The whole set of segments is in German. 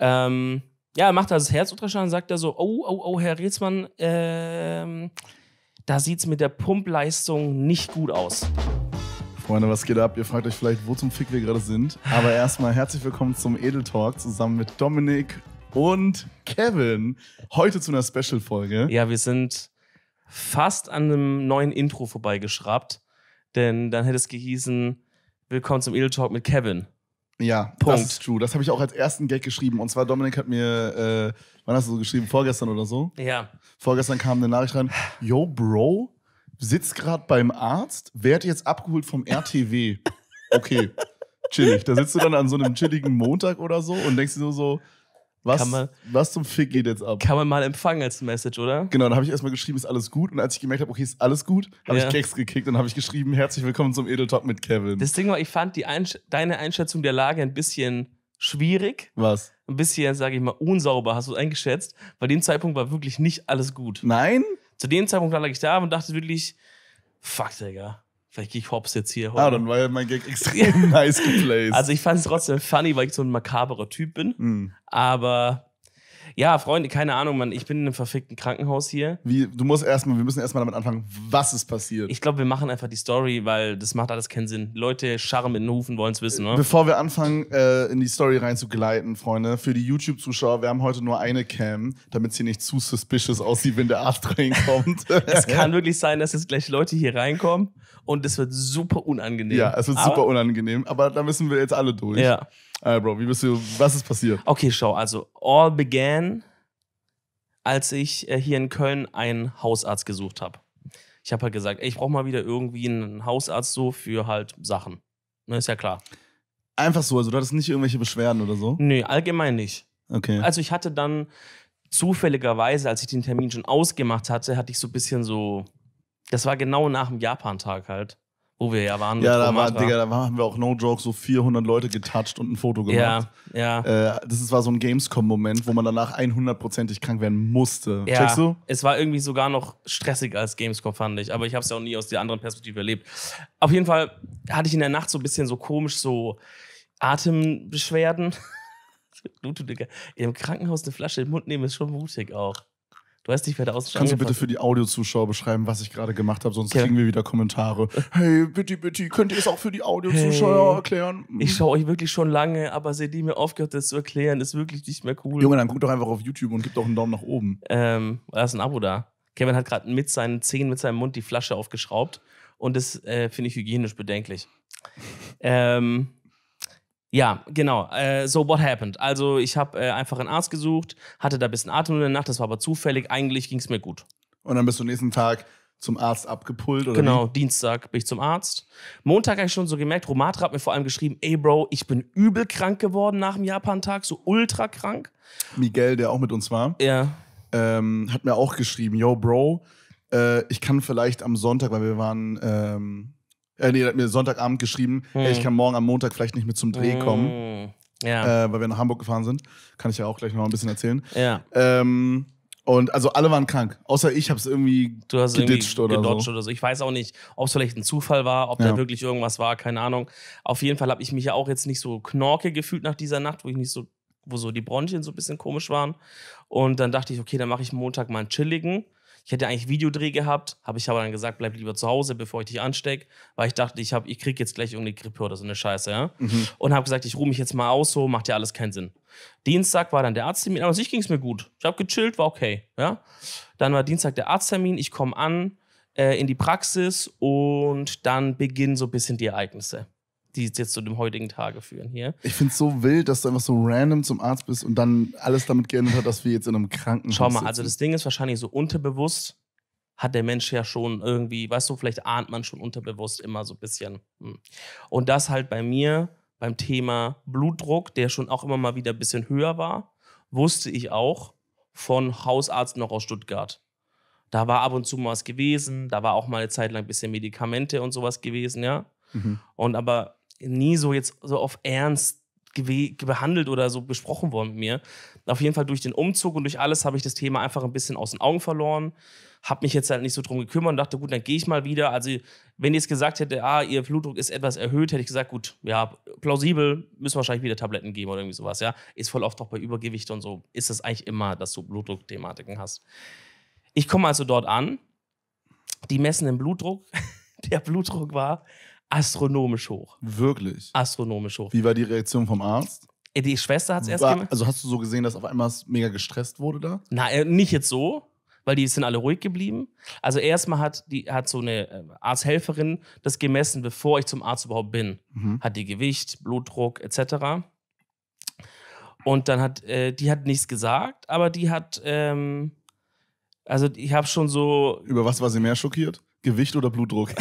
Ähm, ja, er macht da das Herzultraschall und sagt da so, oh, oh, oh, Herr Rätsmann, ähm, da sieht's mit der Pumpleistung nicht gut aus. Freunde, was geht ab? Ihr fragt euch vielleicht, wo zum Fick wir gerade sind. Aber erstmal herzlich willkommen zum Edel Talk zusammen mit Dominik und Kevin. Heute zu einer Special-Folge. Ja, wir sind fast an einem neuen Intro vorbeigeschraubt. Denn dann hätte es gehießen, willkommen zum Edel Talk mit Kevin. Ja, Punkt. das ist true. Das habe ich auch als ersten Gag geschrieben. Und zwar, Dominik hat mir, äh, wann hast du so geschrieben? Vorgestern oder so? Ja. Vorgestern kam eine Nachricht rein: Yo, Bro, sitzt gerade beim Arzt, werd jetzt abgeholt vom RTW. Okay, chillig. Da sitzt du dann an so einem chilligen Montag oder so und denkst dir nur so, so was, man, was zum Fick geht jetzt ab? Kann man mal empfangen als Message, oder? Genau, dann habe ich erstmal geschrieben, ist alles gut. Und als ich gemerkt habe, okay, ist alles gut, habe ja. ich Gags gekickt und habe ich geschrieben, herzlich willkommen zum Edel Talk mit Kevin. Das Ding war, ich fand die Einsch deine Einschätzung der Lage ein bisschen schwierig. Was? Ein bisschen, sage ich mal, unsauber hast du es eingeschätzt. Bei dem Zeitpunkt war wirklich nicht alles gut. Nein? Zu dem Zeitpunkt lag ich da und dachte wirklich, fuck, Digga. Vielleicht gehe ich hops jetzt hier. Heute. Ah, dann war ja mein Gag extrem nice geplaced. Also ich fand es trotzdem funny, weil ich so ein makaberer Typ bin. Mm. Aber ja, Freunde, keine Ahnung, Mann. Ich bin in einem verfickten Krankenhaus hier. Wie, du musst erstmal, wir müssen erstmal damit anfangen, was ist passiert. Ich glaube, wir machen einfach die Story, weil das macht alles keinen Sinn. Leute scharren mit den Hufen, wollen es wissen, ne? Bevor wir anfangen, äh, in die Story reinzugleiten, Freunde, für die YouTube-Zuschauer, wir haben heute nur eine Cam, damit es hier nicht zu suspicious aussieht, wenn der Arzt reinkommt. es kann wirklich sein, dass jetzt gleich Leute hier reinkommen und es wird super unangenehm. Ja, es wird Aber super unangenehm. Aber da müssen wir jetzt alle durch. Ja. Alright, äh, Bro, wie bist du, was ist passiert? Okay, schau, also all began, als ich äh, hier in Köln einen Hausarzt gesucht habe. Ich habe halt gesagt, ey, ich brauche mal wieder irgendwie einen Hausarzt so für halt Sachen. Ne, ist ja klar. Einfach so, also du hattest nicht irgendwelche Beschwerden oder so? Nö, allgemein nicht. Okay. Also ich hatte dann zufälligerweise, als ich den Termin schon ausgemacht hatte, hatte ich so ein bisschen so, das war genau nach dem Japan-Tag halt wo wir ja waren. Ja, da war, Digga, da haben wir auch no joke so 400 Leute getouched und ein Foto gemacht. Ja, ja. Äh, das war so ein Gamescom-Moment, wo man danach 100%ig krank werden musste. Ja, Checkst du? Es war irgendwie sogar noch stressiger als Gamescom, fand ich. Aber ich habe es ja auch nie aus der anderen Perspektive erlebt. Auf jeden Fall hatte ich in der Nacht so ein bisschen so komisch so Atembeschwerden. du, im Krankenhaus eine Flasche im Mund nehmen ist schon mutig auch. Du hast dich wieder ausgeschaltet. Kannst du bitte für die Audiozuschauer beschreiben, was ich gerade gemacht habe, sonst ja. kriegen wir wieder Kommentare. Hey, bitte, bitte, könnt ihr es auch für die Audiozuschauer hey, erklären? Ich schaue euch wirklich schon lange, aber seitdem ihr aufgehört, das zu erklären, ist wirklich nicht mehr cool. Junge, dann guck doch einfach auf YouTube und gib doch einen Daumen nach oben. Ähm, da ist ein Abo da. Kevin hat gerade mit seinen Zähnen, mit seinem Mund die Flasche aufgeschraubt und das äh, finde ich hygienisch bedenklich. ähm, ja, genau. Äh, so, what happened? Also, ich habe äh, einfach einen Arzt gesucht, hatte da ein bisschen Atem in der Nacht, das war aber zufällig. Eigentlich ging es mir gut. Und dann bist du nächsten Tag zum Arzt abgepult, oder? Genau, wie? Dienstag bin ich zum Arzt. Montag habe ich schon so gemerkt, Romatra hat mir vor allem geschrieben: Ey, Bro, ich bin übel krank geworden nach dem Japan-Tag, so ultra krank. Miguel, der auch mit uns war, ja. ähm, hat mir auch geschrieben: Yo, Bro, äh, ich kann vielleicht am Sonntag, weil wir waren. Ähm äh, nee, der hat mir Sonntagabend geschrieben, hm. hey, ich kann morgen am Montag vielleicht nicht mit zum Dreh hm. kommen. Ja. Äh, weil wir nach Hamburg gefahren sind. Kann ich ja auch gleich noch ein bisschen erzählen. Ja. Ähm, und also alle waren krank, außer ich habe es irgendwie du hast geditscht irgendwie oder, so. oder so. Ich weiß auch nicht, ob es vielleicht ein Zufall war, ob ja. da wirklich irgendwas war, keine Ahnung. Auf jeden Fall habe ich mich ja auch jetzt nicht so knorke gefühlt nach dieser Nacht, wo ich nicht so wo so die Bronchien so ein bisschen komisch waren. Und dann dachte ich, okay, dann mache ich Montag mal einen chilligen. Ich hätte eigentlich Videodreh gehabt, habe ich aber dann gesagt, bleib lieber zu Hause, bevor ich dich anstecke, weil ich dachte, ich, hab, ich krieg jetzt gleich irgendeine Grippe oder so eine Scheiße, ja. Mhm. Und habe gesagt, ich ruhe mich jetzt mal aus, so macht ja alles keinen Sinn. Dienstag war dann der Arzttermin, aber an sich ging es mir gut. Ich habe gechillt, war okay, ja. Dann war Dienstag der Arzttermin, ich komme an äh, in die Praxis und dann beginnen so ein bisschen die Ereignisse die jetzt zu dem heutigen Tage führen hier. Ich finde es so wild, dass du einfach so random zum Arzt bist und dann alles damit geändert hat, dass wir jetzt in einem Krankenhaus sind. Schau mal, also sitzen. also das Ding ist wahrscheinlich so unterbewusst, hat der Mensch ja schon irgendwie, weißt du, vielleicht ahnt man schon unterbewusst immer so ein bisschen. Hm. Und das halt bei mir beim Thema Blutdruck, der schon auch immer mal wieder ein bisschen höher war, wusste ich auch von Hausarzt noch aus Stuttgart. Da war ab und zu mal was gewesen, da war auch mal eine Zeit lang ein bisschen Medikamente und sowas gewesen, ja. Mhm. Und aber nie so jetzt so auf Ernst behandelt oder so besprochen worden mit mir. Auf jeden Fall durch den Umzug und durch alles habe ich das Thema einfach ein bisschen aus den Augen verloren. Habe mich jetzt halt nicht so drum gekümmert und dachte, gut, dann gehe ich mal wieder. Also, wenn ihr jetzt gesagt hätte, ah, ihr Blutdruck ist etwas erhöht, hätte ich gesagt, gut, ja, plausibel, müssen wir wahrscheinlich wieder Tabletten geben oder irgendwie sowas, ja. Ist voll oft auch bei Übergewicht und so, ist das eigentlich immer, dass du Blutdruckthematiken hast. Ich komme also dort an, die messen den Blutdruck. Der Blutdruck war astronomisch hoch. Wirklich? Astronomisch hoch. Wie war die Reaktion vom Arzt? Die Schwester hat es erst war, gemacht. Also hast du so gesehen, dass auf einmal mega gestresst wurde da? Nein, äh, nicht jetzt so, weil die sind alle ruhig geblieben. Also erstmal hat die hat so eine äh, Arzthelferin das gemessen, bevor ich zum Arzt überhaupt bin. Mhm. Hat die Gewicht, Blutdruck etc. Und dann hat äh, die hat nichts gesagt, aber die hat ähm, also ich habe schon so über was war sie mehr schockiert? Gewicht oder Blutdruck?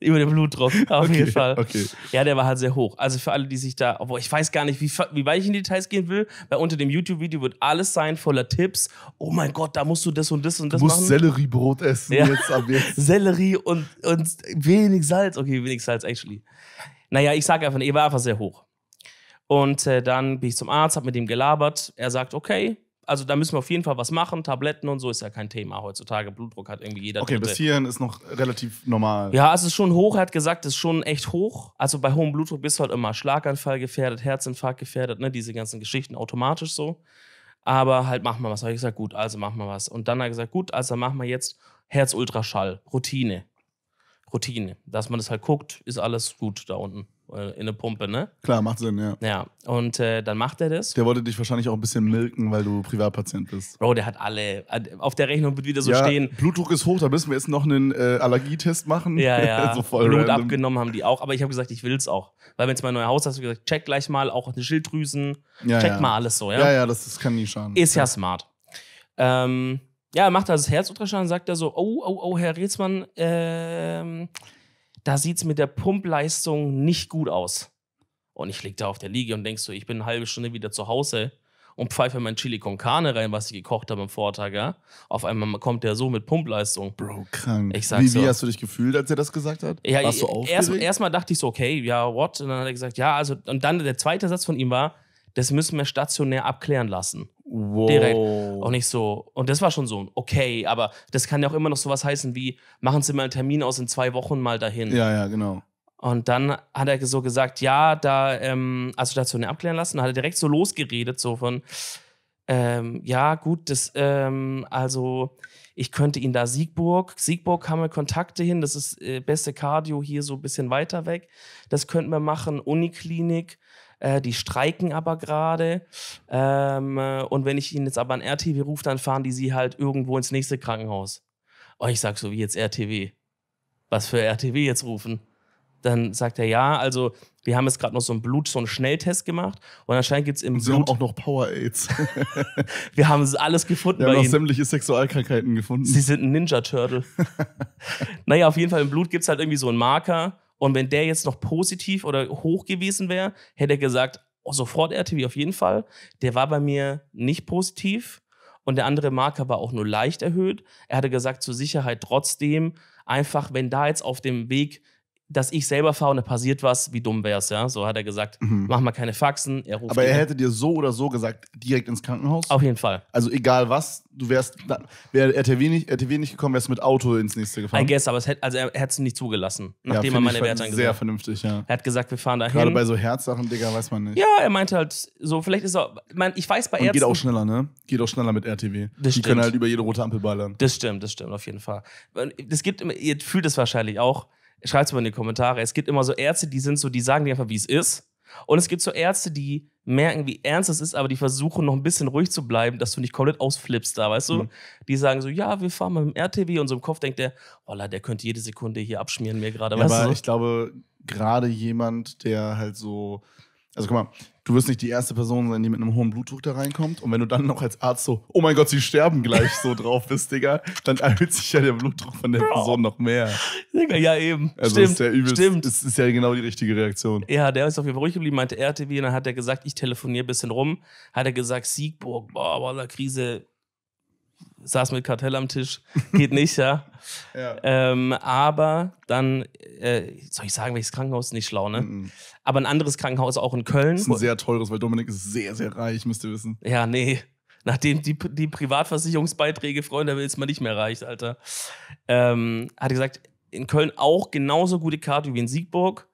Über den Blutdruck, auf okay, jeden Fall. Okay. Ja, der war halt sehr hoch. Also für alle, die sich da, obwohl ich weiß gar nicht, wie, wie weit ich in die Details gehen will, weil unter dem YouTube-Video wird alles sein voller Tipps. Oh mein Gott, da musst du das und das und das du musst machen. Selleriebrot essen ja. jetzt ab jetzt. Sellerie und, und wenig Salz. Okay, wenig Salz, actually. Naja, ich sage einfach, er war einfach sehr hoch. Und äh, dann bin ich zum Arzt, habe mit ihm gelabert. Er sagt, okay, also da müssen wir auf jeden Fall was machen. Tabletten und so ist ja kein Thema heutzutage. Blutdruck hat irgendwie jeder. Okay, Dritte. bis hierhin ist noch relativ normal. Ja, es ist schon hoch. Er hat gesagt, es ist schon echt hoch. Also bei hohem Blutdruck bist du halt immer Schlaganfall gefährdet, Herzinfarkt gefährdet, ne? diese ganzen Geschichten automatisch so. Aber halt, mach mal was. Habe ich gesagt, gut, also mach mal was. Und dann hat er gesagt, gut, also machen wir jetzt Herzultraschall, Routine. Routine. Dass man das halt guckt, ist alles gut da unten. Äh, in eine Pumpe, ne? Klar, macht Sinn, ja. Ja, und äh, dann macht er das. Der wollte dich wahrscheinlich auch ein bisschen milken, weil du Privatpatient bist. Bro, der hat alle. Äh, auf der Rechnung wird wieder so ja, stehen. Blutdruck ist hoch, da müssen wir jetzt noch einen äh, Allergietest machen. Ja, ja. so voll Blut random. abgenommen haben die auch, aber ich habe gesagt, ich will's auch. Weil wenn es mein neues Haus hast, du gesagt, check gleich mal auch eine Schilddrüsen, ja, check ja. mal alles so, ja? Ja, ja, das, das kann nie schaden. Ist ja, smart. Ähm, ja, macht er das Herzultraschall und sagt er so, oh, oh, oh, Herr Rezmann, ähm, da sieht es mit der Pumpleistung nicht gut aus. Und ich liege da auf der Liege und denkst so, ich bin eine halbe Stunde wieder zu Hause und pfeife mein Chili con Carne rein, was ich gekocht habe am Vortag. Ja? Auf einmal kommt der so mit Pumpleistung. Bro, krank. Ich sag wie, so, wie hast du dich gefühlt, als er das gesagt hat? Ja, Warst du Erstmal erst dachte ich so, okay, ja, what? Und dann hat er gesagt, ja, also, und dann der zweite Satz von ihm war, das müssen wir stationär abklären lassen. Wow. Direkt. Auch nicht so. Und das war schon so okay, aber das kann ja auch immer noch sowas heißen wie, machen Sie mal einen Termin aus in zwei Wochen mal dahin. Ja, ja, genau. Und dann hat er so gesagt, ja, da, ähm, also dazu eine abklären lassen, dann hat er direkt so losgeredet, so von, ähm, ja, gut, das, ähm, also ich könnte ihn da Siegburg, Siegburg haben wir Kontakte hin, das ist äh, beste Cardio hier so ein bisschen weiter weg, das könnten wir machen, Uniklinik, äh, die streiken aber gerade. Ähm, äh, und wenn ich ihnen jetzt aber an RTW rufe, dann fahren die sie halt irgendwo ins nächste Krankenhaus. Und ich sag so, wie jetzt RTW? Was für RTW jetzt rufen? Dann sagt er, ja, also wir haben jetzt gerade noch so ein Blut, so einen Schnelltest gemacht und anscheinend gibt es im und sie Blut. Haben auch noch Power Aids. wir haben alles gefunden. Wir haben bei ihnen. sämtliche Sexualkrankheiten gefunden. Sie sind ein Ninja Turtle. naja, auf jeden Fall im Blut gibt es halt irgendwie so einen Marker und wenn der jetzt noch positiv oder hoch gewesen wäre, hätte er gesagt, oh, sofort RTW auf jeden Fall. Der war bei mir nicht positiv und der andere Marker war auch nur leicht erhöht. Er hatte gesagt, zur Sicherheit trotzdem, einfach wenn da jetzt auf dem Weg dass ich selber fahre und da passiert was, wie dumm wär's, ja? So hat er gesagt, mhm. mach mal keine Faxen. Er ruft Aber er hätte dir so oder so gesagt, direkt ins Krankenhaus? Auf jeden Fall. Also egal was, du wärst, wäre RTW nicht, RTW nicht gekommen, wärst mit Auto ins nächste gefahren. I guess, aber es hätte, also er, er hätte es nicht zugelassen, nachdem ja, er meine Werte angesehen hat. Sehr vernünftig, ja. Er hat gesagt, wir fahren dahin. Gerade bei so Herzsachen, Digga, weiß man nicht. Ja, er meinte halt so, vielleicht ist er, mein, ich weiß bei Ärzten... geht auch schneller, ne? Geht auch schneller mit RTW. Das Die stimmt. können halt über jede rote Ampel ballern. Das stimmt, das stimmt, auf jeden Fall. Das gibt, ihr fühlt es wahrscheinlich auch, schreibt es mal in die Kommentare. Es gibt immer so Ärzte, die sind so, die sagen dir einfach, wie es ist. Und es gibt so Ärzte, die merken, wie ernst es ist, aber die versuchen noch ein bisschen ruhig zu bleiben, dass du nicht komplett ausflippst da, weißt mhm. du? Die sagen so, ja, wir fahren mal mit dem RTW und so im Kopf denkt der, oh der könnte jede Sekunde hier abschmieren mir gerade. Ja, aber so? ich glaube, gerade jemand, der halt so also guck mal, du wirst nicht die erste Person sein, die mit einem hohen Blutdruck da reinkommt. Und wenn du dann noch als Arzt so, oh mein Gott, sie sterben gleich so drauf bist, Digga, dann erhöht sich ja der Blutdruck von der Person noch mehr. Ja, eben. Also stimmt, ist ja übelst, stimmt. Das ist ja genau die richtige Reaktion. Ja, der ist auf jeden Fall ruhig geblieben, meinte RTW. Und dann hat er gesagt, ich telefoniere ein bisschen rum. Hat er gesagt, Siegburg, boah, boah, Krise, saß mit Kartell am Tisch, geht nicht, ja. ja. Ähm, aber dann, äh, soll ich sagen, welches Krankenhaus? Nicht schlau, ne? Mm -mm. Aber ein anderes Krankenhaus auch in Köln. Das ist ein sehr teures, weil Dominik ist sehr, sehr reich, müsst ihr wissen. Ja, nee. Nachdem die, die Privatversicherungsbeiträge, Freunde, da ist man nicht mehr reich, Alter. Ähm, hat gesagt, in Köln auch genauso gute Karte wie in Siegburg,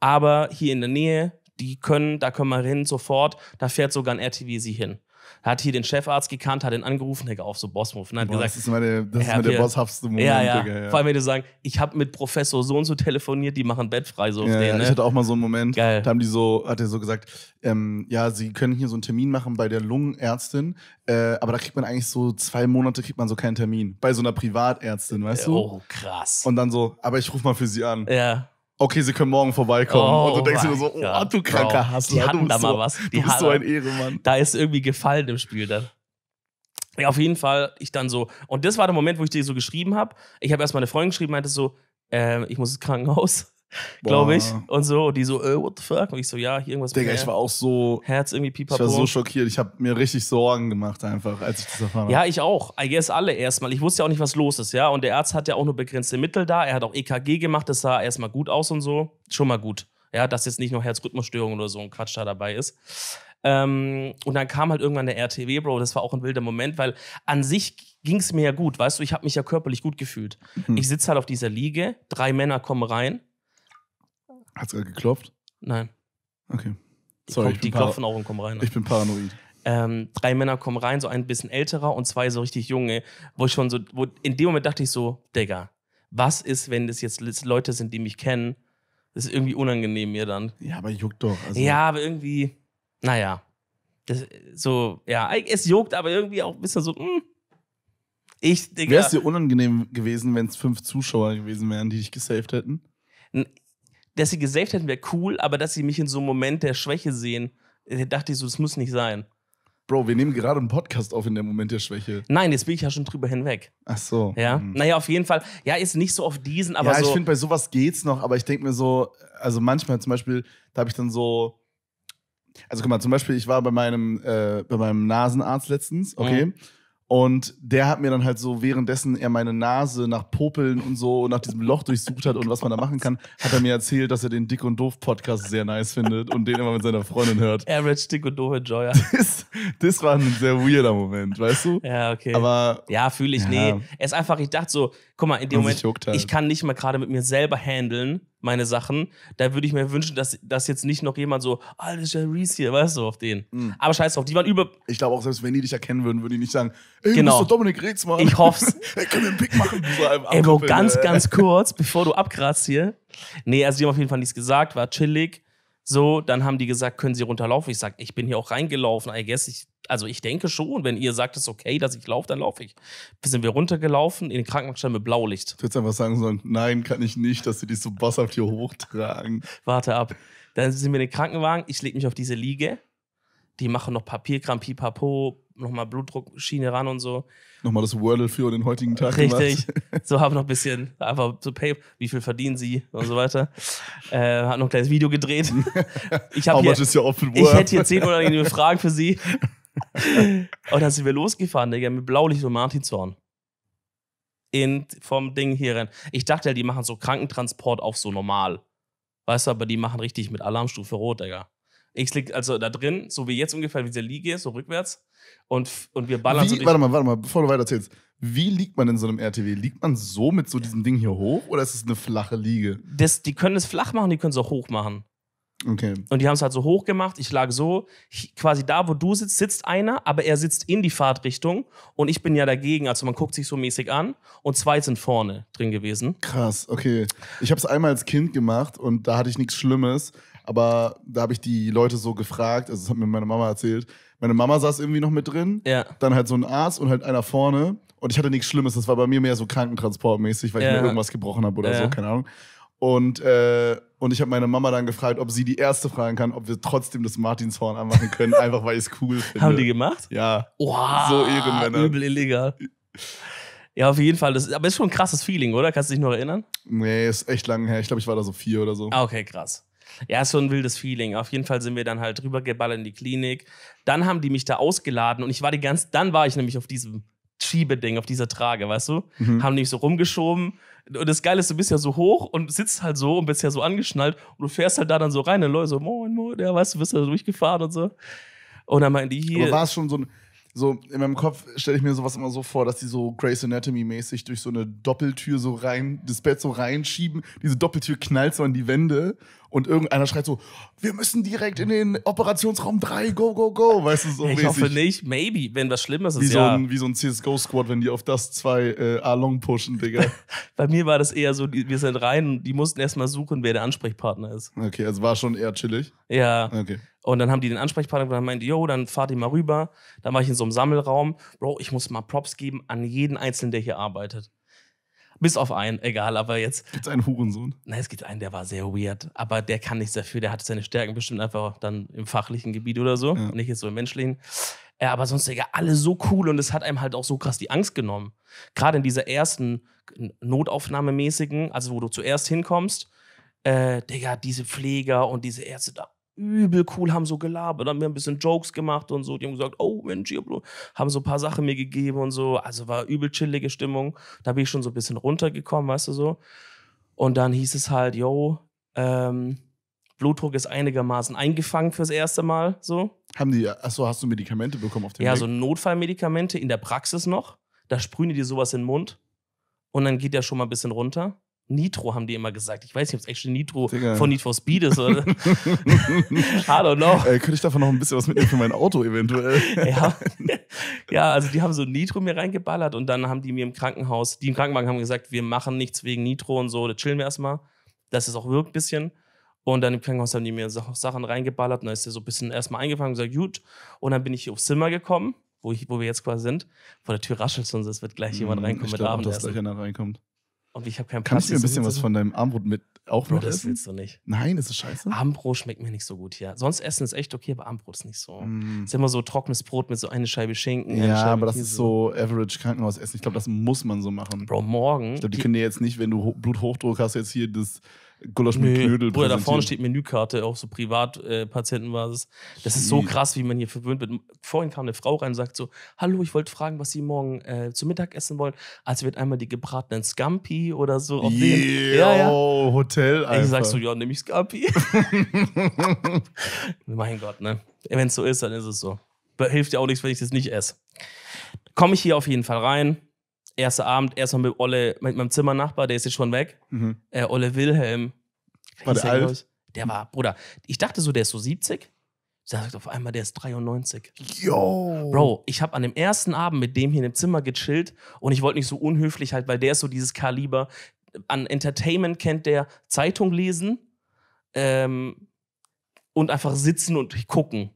aber hier in der Nähe, die können, da können wir hin sofort, da fährt sogar ein RTW sie hin. Hat hier den Chefarzt gekannt, hat ihn angerufen, Digga, auf so Bossmove. Ne, und hat Boah, gesagt, das ist, meine, das ist meine der bosshafteste Moment. Ja, ja. Digga, ja. Vor allem, wenn die sagen, ich habe mit Professor so und so telefoniert, die machen Bett frei, so ja, auf den. Ne? Ich hatte auch mal so einen Moment, Geil. da haben die so, hat er so gesagt, ähm, ja, sie können hier so einen Termin machen bei der Lungenärztin, äh, aber da kriegt man eigentlich so zwei Monate, kriegt man so keinen Termin. Bei so einer Privatärztin, weißt äh, du? Oh, krass. Und dann so, aber ich rufe mal für sie an. Ja okay, sie können morgen vorbeikommen. Oh und du denkst immer so, oh, du kranker Bro, Hassler, die du bist, so, was. Die du bist so ein Ehremann. Da ist irgendwie gefallen im Spiel dann. Ja, auf jeden Fall, ich dann so, und das war der Moment, wo ich dir so geschrieben habe. Ich habe erst eine Freundin geschrieben, meinte so, äh, ich muss ins Krankenhaus glaube ich. Und so, und die so, äh, what the fuck? Und ich so, ja, hier irgendwas. Digga, ich war auch so. Herz irgendwie pipapo. Ich war so schockiert. Ich habe mir richtig Sorgen gemacht, einfach, als ich das erfahren habe. Ja, ich auch. I guess alle erstmal. Ich wusste ja auch nicht, was los ist, ja. Und der Arzt hat ja auch nur begrenzte Mittel da. Er hat auch EKG gemacht. Das sah erstmal gut aus und so. Schon mal gut. Ja, dass jetzt nicht nur Herzrhythmusstörungen oder so ein Quatsch da dabei ist. Ähm, und dann kam halt irgendwann der RTW, Bro. Das war auch ein wilder Moment, weil an sich ging es mir ja gut, weißt du, ich habe mich ja körperlich gut gefühlt. Hm. Ich sitze halt auf dieser Liege, drei Männer kommen rein, Hat's gerade geklopft? Nein. Okay. Die, Sorry, kommen, die klopfen auch und kommen rein. Ne? Ich bin paranoid. Ähm, drei Männer kommen rein, so ein bisschen älterer und zwei so richtig junge, wo ich schon so, wo in dem Moment dachte ich so, Digga, was ist, wenn das jetzt Leute sind, die mich kennen? Das ist irgendwie unangenehm mir dann. Ja, aber juckt doch. Also ja, aber irgendwie, naja. Das, so, ja, es juckt, aber irgendwie auch ein bisschen so, mh. Hm. Ich, Digga. Wäre es dir unangenehm gewesen, wenn es fünf Zuschauer gewesen wären, die dich gesaved hätten? dass sie gesaved hätten, wäre cool, aber dass sie mich in so einem Moment der Schwäche sehen, äh, dachte ich so, das muss nicht sein. Bro, wir nehmen gerade einen Podcast auf in dem Moment der Schwäche. Nein, jetzt bin ich ja schon drüber hinweg. Ach so. Ja. Mhm. Naja, auf jeden Fall. Ja, ist nicht so auf diesen, aber. Ja, so ich finde, bei sowas geht's noch, aber ich denke mir so, also manchmal zum Beispiel, da habe ich dann so. Also guck mal, zum Beispiel, ich war bei meinem, äh, bei meinem Nasenarzt letztens, okay? Mhm. Und der hat mir dann halt so, währenddessen er meine Nase nach Popeln und so und nach diesem Loch durchsucht hat und was man da machen kann, hat er mir erzählt, dass er den Dick und Doof Podcast sehr nice findet und den immer mit seiner Freundin hört. Average Dick und Doof Enjoyer. Das, das war ein sehr weirder Moment, weißt du? Ja, okay. Aber. Ja, fühle ich, ja. nee. Er ist einfach, ich dachte so, guck mal, in dem Moment, halt. ich kann nicht mal gerade mit mir selber handeln meine Sachen. Da würde ich mir wünschen, dass, dass jetzt nicht noch jemand so, ah, das ist ja hier, weißt du, auf den. Mhm. Aber scheiß drauf, die waren über. Ich glaube auch, selbst wenn die dich erkennen würden, würde ich nicht sagen, ey, genau. du bist doch Dominik Reetz, Mann. Ich hoff's. Können wir einen Pick machen? So ey, Bro, ganz, ganz kurz, bevor du abkratzt hier. Nee, also die haben auf jeden Fall nichts gesagt, war chillig. So, dann haben die gesagt, können Sie runterlaufen? Ich sage, ich bin hier auch reingelaufen. I guess ich, also ich denke schon, wenn ihr sagt, es ist okay, dass ich laufe, dann laufe ich. Sind wir runtergelaufen in den Krankenwagen mit Blaulicht. Du hättest einfach sagen sollen, nein, kann ich nicht, dass sie dich so bosshaft hier hochtragen. Warte ab. Dann sind wir in den Krankenwagen, ich lege mich auf diese Liege. Die machen noch Papierkram, pipapo, nochmal Blutdruckschiene ran und so. Nochmal das Wordle für den heutigen Tag Richtig. Gemacht. So habe noch ein bisschen, einfach so, pay, wie viel verdienen Sie und so weiter. Äh, hat noch ein kleines Video gedreht. Ich How hier, is your Ich hätte hier 10 oder eine Fragen für Sie. und dann sind wir losgefahren, Digga, mit Blaulicht und Martinshorn. In, vom Ding hier rein. Ich dachte ja, die machen so Krankentransport auf so normal. Weißt du, aber die machen richtig mit Alarmstufe Rot, Digga. Ich liege also da drin, so wie jetzt ungefähr, wie der Liege, so rückwärts. Und, und wir ballern wie, so Warte mal, warte mal, bevor du weiter erzählst. Wie liegt man in so einem RTW? Liegt man so mit so diesem Ding hier hoch oder ist es eine flache Liege? Das, die können es flach machen, die können es auch hoch machen. Okay. Und die haben es halt so hoch gemacht. Ich lag so, ich, quasi da, wo du sitzt, sitzt einer, aber er sitzt in die Fahrtrichtung und ich bin ja dagegen. Also man guckt sich so mäßig an und zwei sind vorne drin gewesen. Krass, okay. Ich habe es einmal als Kind gemacht und da hatte ich nichts Schlimmes aber da habe ich die Leute so gefragt, also das hat mir meine Mama erzählt. Meine Mama saß irgendwie noch mit drin, ja. dann halt so ein Arzt und halt einer vorne. Und ich hatte nichts Schlimmes, das war bei mir mehr so krankentransportmäßig, weil ja. ich mir irgendwas gebrochen habe oder ja. so, keine Ahnung. Und, äh, und ich habe meine Mama dann gefragt, ob sie die erste fragen kann, ob wir trotzdem das Martinshorn anmachen können, einfach weil ich es cool finde. Haben die gemacht? Ja. Wow, so Ehrenmänner. Übel illegal. Ja, auf jeden Fall. Das ist, aber ist schon ein krasses Feeling, oder? Kannst du dich noch erinnern? Nee, ist echt lang her. Ich glaube, ich war da so vier oder so. Ah, okay, krass. Ja, ist so ein wildes Feeling. Auf jeden Fall sind wir dann halt rübergeballert in die Klinik. Dann haben die mich da ausgeladen und ich war die ganze, dann war ich nämlich auf diesem Schiebeding, auf dieser Trage, weißt du? Mhm. Haben die mich so rumgeschoben. Und das Geile ist, du bist ja so hoch und sitzt halt so und bist ja so angeschnallt und du fährst halt da dann so rein und Leute so, moin, moin, ja, weißt du, bist da durchgefahren und so. Und dann meinen die hier. Aber war es schon so ein, so in meinem Kopf stelle ich mir sowas immer so vor, dass die so Grey's Anatomy-mäßig durch so eine Doppeltür so rein, das Bett so reinschieben. Diese Doppeltür knallt so an die Wände und irgendeiner schreit so: Wir müssen direkt in den Operationsraum 3, go, go, go. Weißt du, so Ich mäßig. hoffe nicht, maybe, wenn was Schlimmes ist. Wie, ja. so, ein, wie so ein CSGO-Squad, wenn die auf das zwei äh, a pushen, Digga. Bei mir war das eher so: Wir sind rein, die mussten erstmal suchen, wer der Ansprechpartner ist. Okay, also war schon eher chillig. Ja. Okay. Und dann haben die den Ansprechpartner und dann meinte, yo, dann fahrt ihr mal rüber. Dann war ich in so einem Sammelraum. Bro, ich muss mal Props geben an jeden Einzelnen, der hier arbeitet. Bis auf einen, egal, aber jetzt. Gibt es einen Hurensohn? Nein, es gibt einen, der war sehr weird, aber der kann nichts dafür. Der hat seine Stärken bestimmt einfach dann im fachlichen Gebiet oder so, ja. nicht jetzt so im menschlichen. Ja, aber sonst, Digga, alle so cool und es hat einem halt auch so krass die Angst genommen. Gerade in dieser ersten Notaufnahmemäßigen, also wo du zuerst hinkommst, äh, Digga, diese Pfleger und diese Ärzte da, übel cool, haben so gelabert, haben mir ein bisschen Jokes gemacht und so. Die haben gesagt, oh Mensch, ihr haben so ein paar Sachen mir gegeben und so. Also war übel chillige Stimmung. Da bin ich schon so ein bisschen runtergekommen, weißt du so. Und dann hieß es halt, yo, ähm, Blutdruck ist einigermaßen eingefangen fürs erste Mal, so. Haben die, achso, hast du Medikamente bekommen auf dem Ja, Weg? so Notfallmedikamente in der Praxis noch. Da sprühen die dir sowas in den Mund und dann geht der schon mal ein bisschen runter. Nitro haben die immer gesagt. Ich weiß nicht, ob es echt Nitro Digga. von Need for Speed ist oder. Hallo noch. Äh, könnte ich davon noch ein bisschen was mitnehmen für mein Auto eventuell? ja. ja, also die haben so Nitro mir reingeballert und dann haben die mir im Krankenhaus, die im Krankenwagen haben gesagt, wir machen nichts wegen Nitro und so, da chillen wir erstmal, dass es auch wirkt ein bisschen. Und dann im Krankenhaus haben die mir Sachen reingeballert und dann ist der so ein bisschen erstmal eingefangen und gesagt, gut. Und dann bin ich aufs Zimmer gekommen, wo, ich, wo wir jetzt quasi sind. Vor der Tür raschelt es uns, es wird gleich hm, jemand reinkommen ich mit glaub, Abendessen. Dass gleich einer reinkommt. Und ich habe keinen Platz. Kannst du mir ein bisschen was von deinem Armbrot mit auch Bro, mit das essen? willst du nicht. Nein, das ist scheiße. Armbrot schmeckt mir nicht so gut hier. Sonst Essen ist echt okay, aber Armbrot ist nicht so. Mm. Ist immer so trockenes Brot mit so einer Scheibe Schinken. Ja, Scheibe aber das Käse. ist so Average Krankenhausessen. Ich glaube, das muss man so machen. Bro, morgen. Ich glaube, die, die können dir jetzt nicht, wenn du Bluthochdruck hast, jetzt hier das Gulasch mit nee. Knödel. Bruder, da vorne steht Menükarte, auch so Privatpatientenbasis. Äh, das ist so krass, wie man hier verwöhnt wird. Vorhin kam eine Frau rein und sagt so: Hallo, ich wollte fragen, was Sie morgen äh, zu Mittag essen wollen. Also wird einmal die gebratenen Scampi oder so. Auf yeah, ja, ja. Hotel einfach. Ich sag so: Ja, nehme ich Scampi. mein Gott, ne? Wenn es so ist, dann ist es so. Hilft ja auch nichts, wenn ich das nicht esse. Komme ich hier auf jeden Fall rein erster Abend erstmal mit Olle, mit meinem Zimmernachbar, der ist jetzt schon weg. Mhm. Äh, Olle Wilhelm. War der alt? Der war, Bruder, ich dachte so, der ist so 70. Sagt auf einmal, der ist 93. Yo! Bro, ich habe an dem ersten Abend mit dem hier im Zimmer gechillt und ich wollte nicht so unhöflich halt, weil der ist so dieses Kaliber. An Entertainment kennt der Zeitung lesen ähm, und einfach sitzen und gucken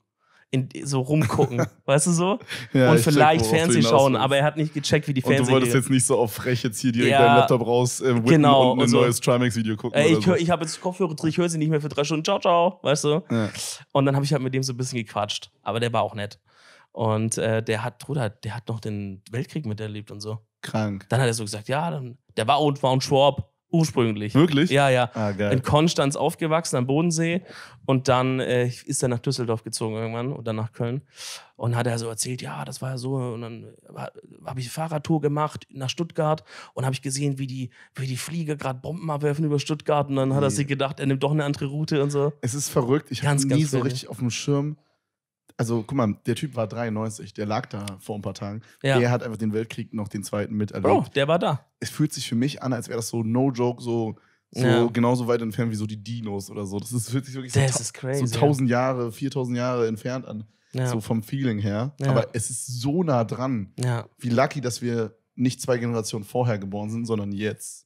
in, so rumgucken, weißt du so? Ja, und vielleicht check, Fernsehen schauen, aber er hat nicht gecheckt, wie die Fernsehen. Und du wolltest jetzt nicht so auf frech jetzt hier direkt ja, deinen Laptop raus äh, genau, und ein so. neues Trimax-Video gucken. Ey, ich so. ich habe jetzt Kopfhörer drin, ich höre sie nicht mehr für drei Stunden. Ciao, ciao, weißt du? Ja. Und dann habe ich halt mit dem so ein bisschen gequatscht, aber der war auch nett. Und äh, der hat, Bruder, der hat noch den Weltkrieg miterlebt und so. Krank. Dann hat er so gesagt, ja, dann, der war und war ein Schwab. Ursprünglich. Wirklich? Ja, ja. Ah, in Konstanz aufgewachsen am Bodensee und dann äh, ist er nach Düsseldorf gezogen irgendwann und dann nach Köln. Und hat er so erzählt, ja, das war ja so. Und dann habe ich Fahrradtour gemacht nach Stuttgart und habe ich gesehen, wie die, wie die Fliege gerade Bomben abwerfen über Stuttgart. Und dann hat nee. er sich gedacht, er nimmt doch eine andere Route und so. Es ist verrückt. Ich habe nie ganz so richtig auf dem Schirm, also guck mal, der Typ war 93, der lag da vor ein paar Tagen. Ja. Der hat einfach den Weltkrieg noch den zweiten miterlebt. Oh, der war da. Es fühlt sich für mich an, als wäre das so no joke, so, so ja. genauso weit entfernt wie so die Dinos oder so. Das ist, fühlt sich wirklich so, das crazy, so 1000 Jahre, 4000 Jahre entfernt an. So vom Feeling her. Aber es ist so nah dran. Wie lucky, dass wir nicht zwei Generationen vorher geboren sind, sondern jetzt.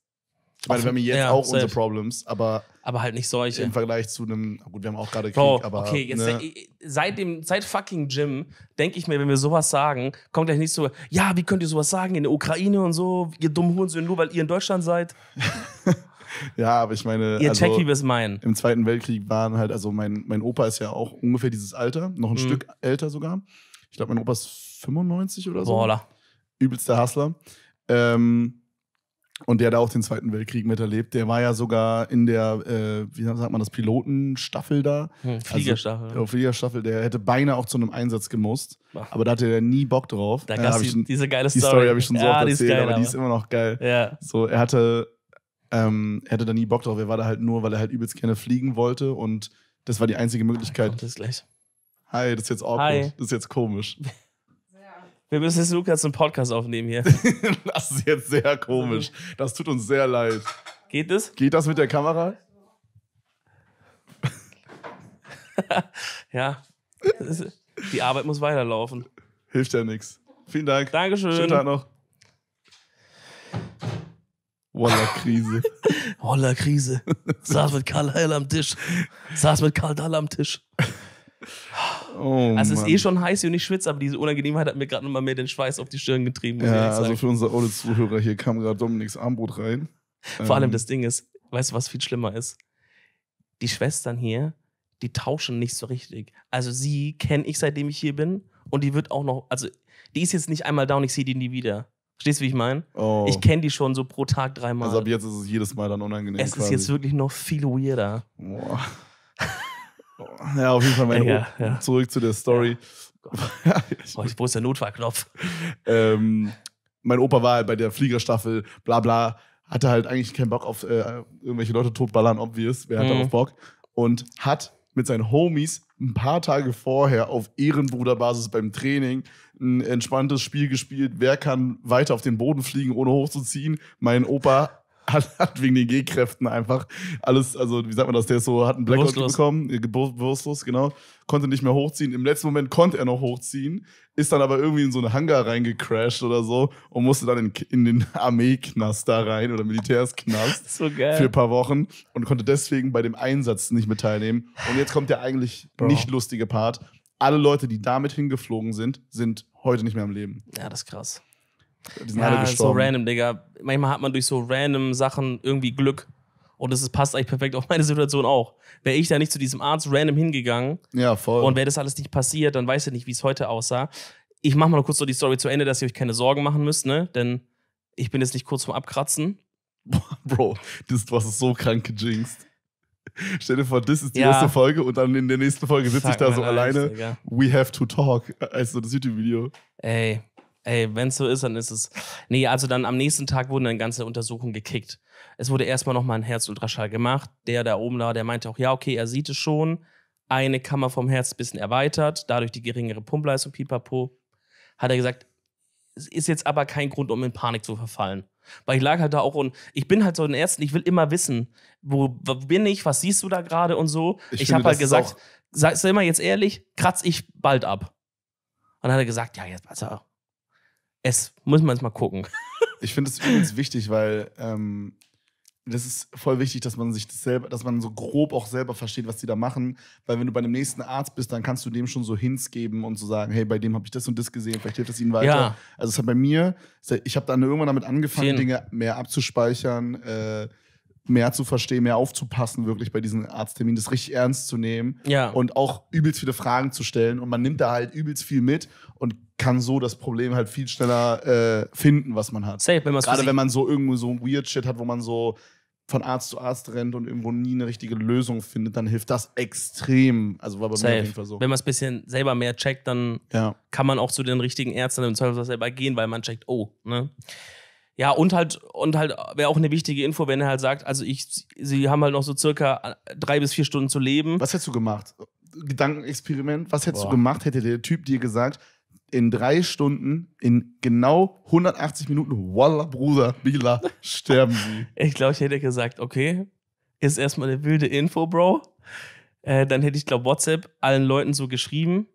Ich meine, wir haben jetzt ja, auch safe. unsere Problems, aber. Aber halt nicht solche. Im Vergleich zu einem. Gut, wir haben auch gerade Krieg, Bro, aber. Okay, jetzt ne? Äh, seit, dem, seit fucking Jim denke ich mir, wenn wir sowas sagen, kommt gleich nicht so, ja, wie könnt ihr sowas sagen in der Ukraine und so, ihr dummen Hurensöhne, nur weil ihr in Deutschland seid? ja, aber ich meine. Ihr also, checkt, wie wir es meinen. Im Zweiten Weltkrieg waren halt, also mein, mein Opa ist ja auch ungefähr dieses Alter, noch ein mhm. Stück älter sogar. Ich glaube, mein Opa ist 95 oder so. Boah, übelster Hustler. Ähm, und der da auch den Zweiten Weltkrieg miterlebt, der war ja sogar in der, äh, wie sagt man das, Pilotenstaffel da. Hm, also, Fliegerstaffel. Also, ja, Fliegerstaffel, der hätte beinahe auch zu einem Einsatz gemusst. Aber da hatte er nie Bock drauf. Da äh, gab die, diese geile Story. Die Story habe ich schon so ja, oft erzählt, geil, aber, die ist immer noch geil. Ja. So, er hatte, ähm, er hatte da nie Bock drauf. Er war da halt nur, weil er halt übelst gerne fliegen wollte und das war die einzige Möglichkeit. Ah, kommt das gleich. Hi, das ist jetzt awkward. Hi. Das ist jetzt komisch. Wir müssen jetzt Lukas einen Podcast aufnehmen hier. das ist jetzt sehr komisch. Das tut uns sehr leid. Geht das? Geht das mit der Kamera? ja. Ist, die Arbeit muss weiterlaufen. Hilft ja nichts. Vielen Dank. Dankeschön. Schönen Tag noch. Walla-Krise. Walla-Krise. Saß mit Karl Heil am Tisch. Saß mit Karl Dahl am Tisch. Oh, also es ist eh schon heiß und ich schwitze, aber diese Unangenehmheit hat mir gerade nochmal mehr den Schweiß auf die Stirn getrieben. Ja, also für unsere olle Zuhörer hier kam gerade Dominiks Armbrot rein. Vor ähm. allem das Ding ist, weißt du, was viel schlimmer ist? Die Schwestern hier, die tauschen nicht so richtig. Also sie kenne ich, seitdem ich hier bin und die wird auch noch, also die ist jetzt nicht einmal da und ich sehe die nie wieder. Verstehst du, wie ich meine? Oh. Ich kenne die schon so pro Tag dreimal. Also ab jetzt ist es jedes Mal dann unangenehm. Es quasi. ist jetzt wirklich noch viel weirder. Boah. Ja, auf jeden Fall meine äh, ja, ja, Zurück zu der Story. oh, ich, wo ist der Notfallknopf? ähm, mein Opa war halt bei der Fliegerstaffel, bla bla, hatte halt eigentlich keinen Bock auf äh, irgendwelche Leute totballern, obvious, wer mhm. hat darauf Bock? Und hat mit seinen Homies ein paar Tage vorher auf Ehrenbruderbasis beim Training ein entspanntes Spiel gespielt. Wer kann weiter auf den Boden fliegen, ohne hochzuziehen? Mein Opa hat, wegen den G-Kräften einfach alles, also wie sagt man das, der ist so, hat einen Blackout bewusstlos. bekommen, äh, bewusstlos, genau, konnte nicht mehr hochziehen. Im letzten Moment konnte er noch hochziehen, ist dann aber irgendwie in so einen Hangar reingecrashed oder so und musste dann in, in den Armeeknast da rein oder Militärsknast so geil. für ein paar Wochen und konnte deswegen bei dem Einsatz nicht mehr teilnehmen. Und jetzt kommt der eigentlich Bro. nicht lustige Part. Alle Leute, die damit hingeflogen sind, sind heute nicht mehr am Leben. Ja, das ist krass. Die sind ja, alle gestorben. so random, Digga. Manchmal hat man durch so random Sachen irgendwie Glück. Und das passt eigentlich perfekt auf meine Situation auch. Wäre ich da nicht zu diesem Arzt random hingegangen ja, voll. und wäre das alles nicht passiert, dann weiß ich nicht, wie es heute aussah. Ich mache mal noch kurz so die Story zu Ende, dass ihr euch keine Sorgen machen müsst, ne? Denn ich bin jetzt nicht kurz vorm Abkratzen. Bro, das, du hast so krank gejinxt. Stell dir vor, das ist die ja. erste Folge und dann in der nächsten Folge sitze ich da so alleine. Digga. We have to talk, also das YouTube-Video. Ey, Ey, wenn es so ist, dann ist es. Nee, also dann am nächsten Tag wurden dann ganze Untersuchungen gekickt. Es wurde erstmal nochmal ein Herzultraschall gemacht. Der da oben da, der meinte auch, ja, okay, er sieht es schon. Eine Kammer vom Herz ein bisschen erweitert, dadurch die geringere Pumpleistung, pipapo. Hat er gesagt, es ist jetzt aber kein Grund, um in Panik zu verfallen. Weil ich lag halt da auch und ich bin halt so ein Ärzten, ich will immer wissen, wo, wo bin ich, was siehst du da gerade und so. Ich, ich habe halt gesagt, sag, sag mal jetzt ehrlich, kratz ich bald ab. Und dann hat er gesagt, ja, jetzt also, es muss man es mal gucken. Ich finde es übrigens wichtig, weil ähm, das ist voll wichtig, dass man sich das selber, dass man so grob auch selber versteht, was die da machen. Weil wenn du bei dem nächsten Arzt bist, dann kannst du dem schon so Hints geben und so sagen, hey, bei dem habe ich das und das gesehen, vielleicht hilft das ihnen weiter. Ja. Also es hat bei mir, ich habe dann irgendwann damit angefangen, Sehen. Dinge mehr abzuspeichern. Äh, mehr zu verstehen, mehr aufzupassen, wirklich bei diesen Arztterminen, das richtig ernst zu nehmen ja. und auch übelst viele Fragen zu stellen. Und man nimmt da halt übelst viel mit und kann so das Problem halt viel schneller äh, finden, was man hat. Safe, wenn Gerade wenn man so irgendwo so ein Weird Shit hat, wo man so von Arzt zu Arzt rennt und irgendwo nie eine richtige Lösung findet, dann hilft das extrem. Also war bei Safe. mir auf jeden Fall so. Wenn man es ein bisschen selber mehr checkt, dann ja. kann man auch zu den richtigen Ärzten im Zweifelsfall selber gehen, weil man checkt, oh, ne? Ja, und halt, und halt wäre auch eine wichtige Info, wenn er halt sagt, also ich, sie haben halt noch so circa drei bis vier Stunden zu leben. Was hättest du gemacht? Gedankenexperiment, was hättest Boah. du gemacht, hätte der Typ dir gesagt, in drei Stunden, in genau 180 Minuten, Walla Bruder, Bila, sterben sie. ich glaube, ich hätte gesagt, okay, ist erstmal eine wilde Info, Bro. Äh, dann hätte ich, glaube WhatsApp allen Leuten so geschrieben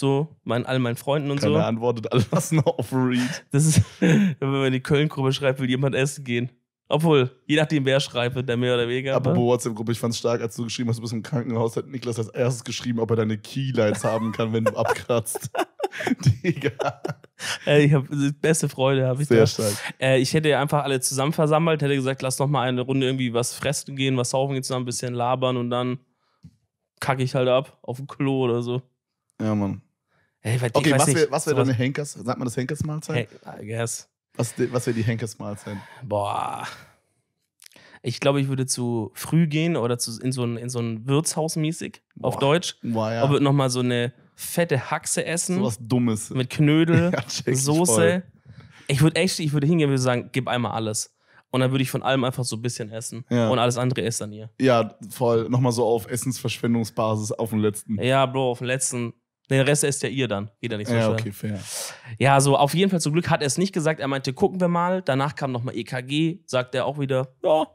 so, mein, all meinen Freunden und Keine so. Keiner antwortet alle lassen ein Offer read. Das ist, wenn man in die Köln-Gruppe schreibt, will jemand essen gehen. Obwohl, je nachdem, wer schreibt, der mehr oder weniger. Aber WhatsApp-Gruppe, ich fand es stark, als du geschrieben hast, du bist im Krankenhaus, hat Niklas als erstes geschrieben, ob er deine Keylights haben kann, wenn du abkratzt. Digga. Äh, ich habe beste Freude, habe ich Sehr da. stark. Äh, ich hätte einfach alle zusammen versammelt, hätte gesagt, lass noch mal eine Runde irgendwie was fressen gehen, was saufen gehen zusammen, ein bisschen labern und dann kacke ich halt ab auf dem Klo oder so. Ja, Mann. Hey, weil, okay, was wäre was wär deine Henkers? Sagt man das Henkers-Mahlzeit? Hey, I guess. Was, was wäre die Henkers-Mahlzeit? Boah. Ich glaube, ich würde zu früh gehen oder zu, in so ein, in so ein Wirtshaus mäßig Boah. auf Deutsch. Boah, ja. Aber nochmal so eine fette Haxe essen. So was Dummes. Mit Knödel, ja, Soße. Ich, ich würde echt, ich würde hingehen und sagen, gib einmal alles. Und dann würde ich von allem einfach so ein bisschen essen. Ja. Und alles andere ist dann hier. Ja, voll. Nochmal so auf Essensverschwendungsbasis auf dem letzten. Ja, Bro, auf dem letzten. Den Rest ist ja ihr dann, wieder nicht so ja, okay, fair. Ja, so auf jeden Fall zum Glück hat er es nicht gesagt. Er meinte, gucken wir mal. Danach kam nochmal EKG, sagt er auch wieder, ja,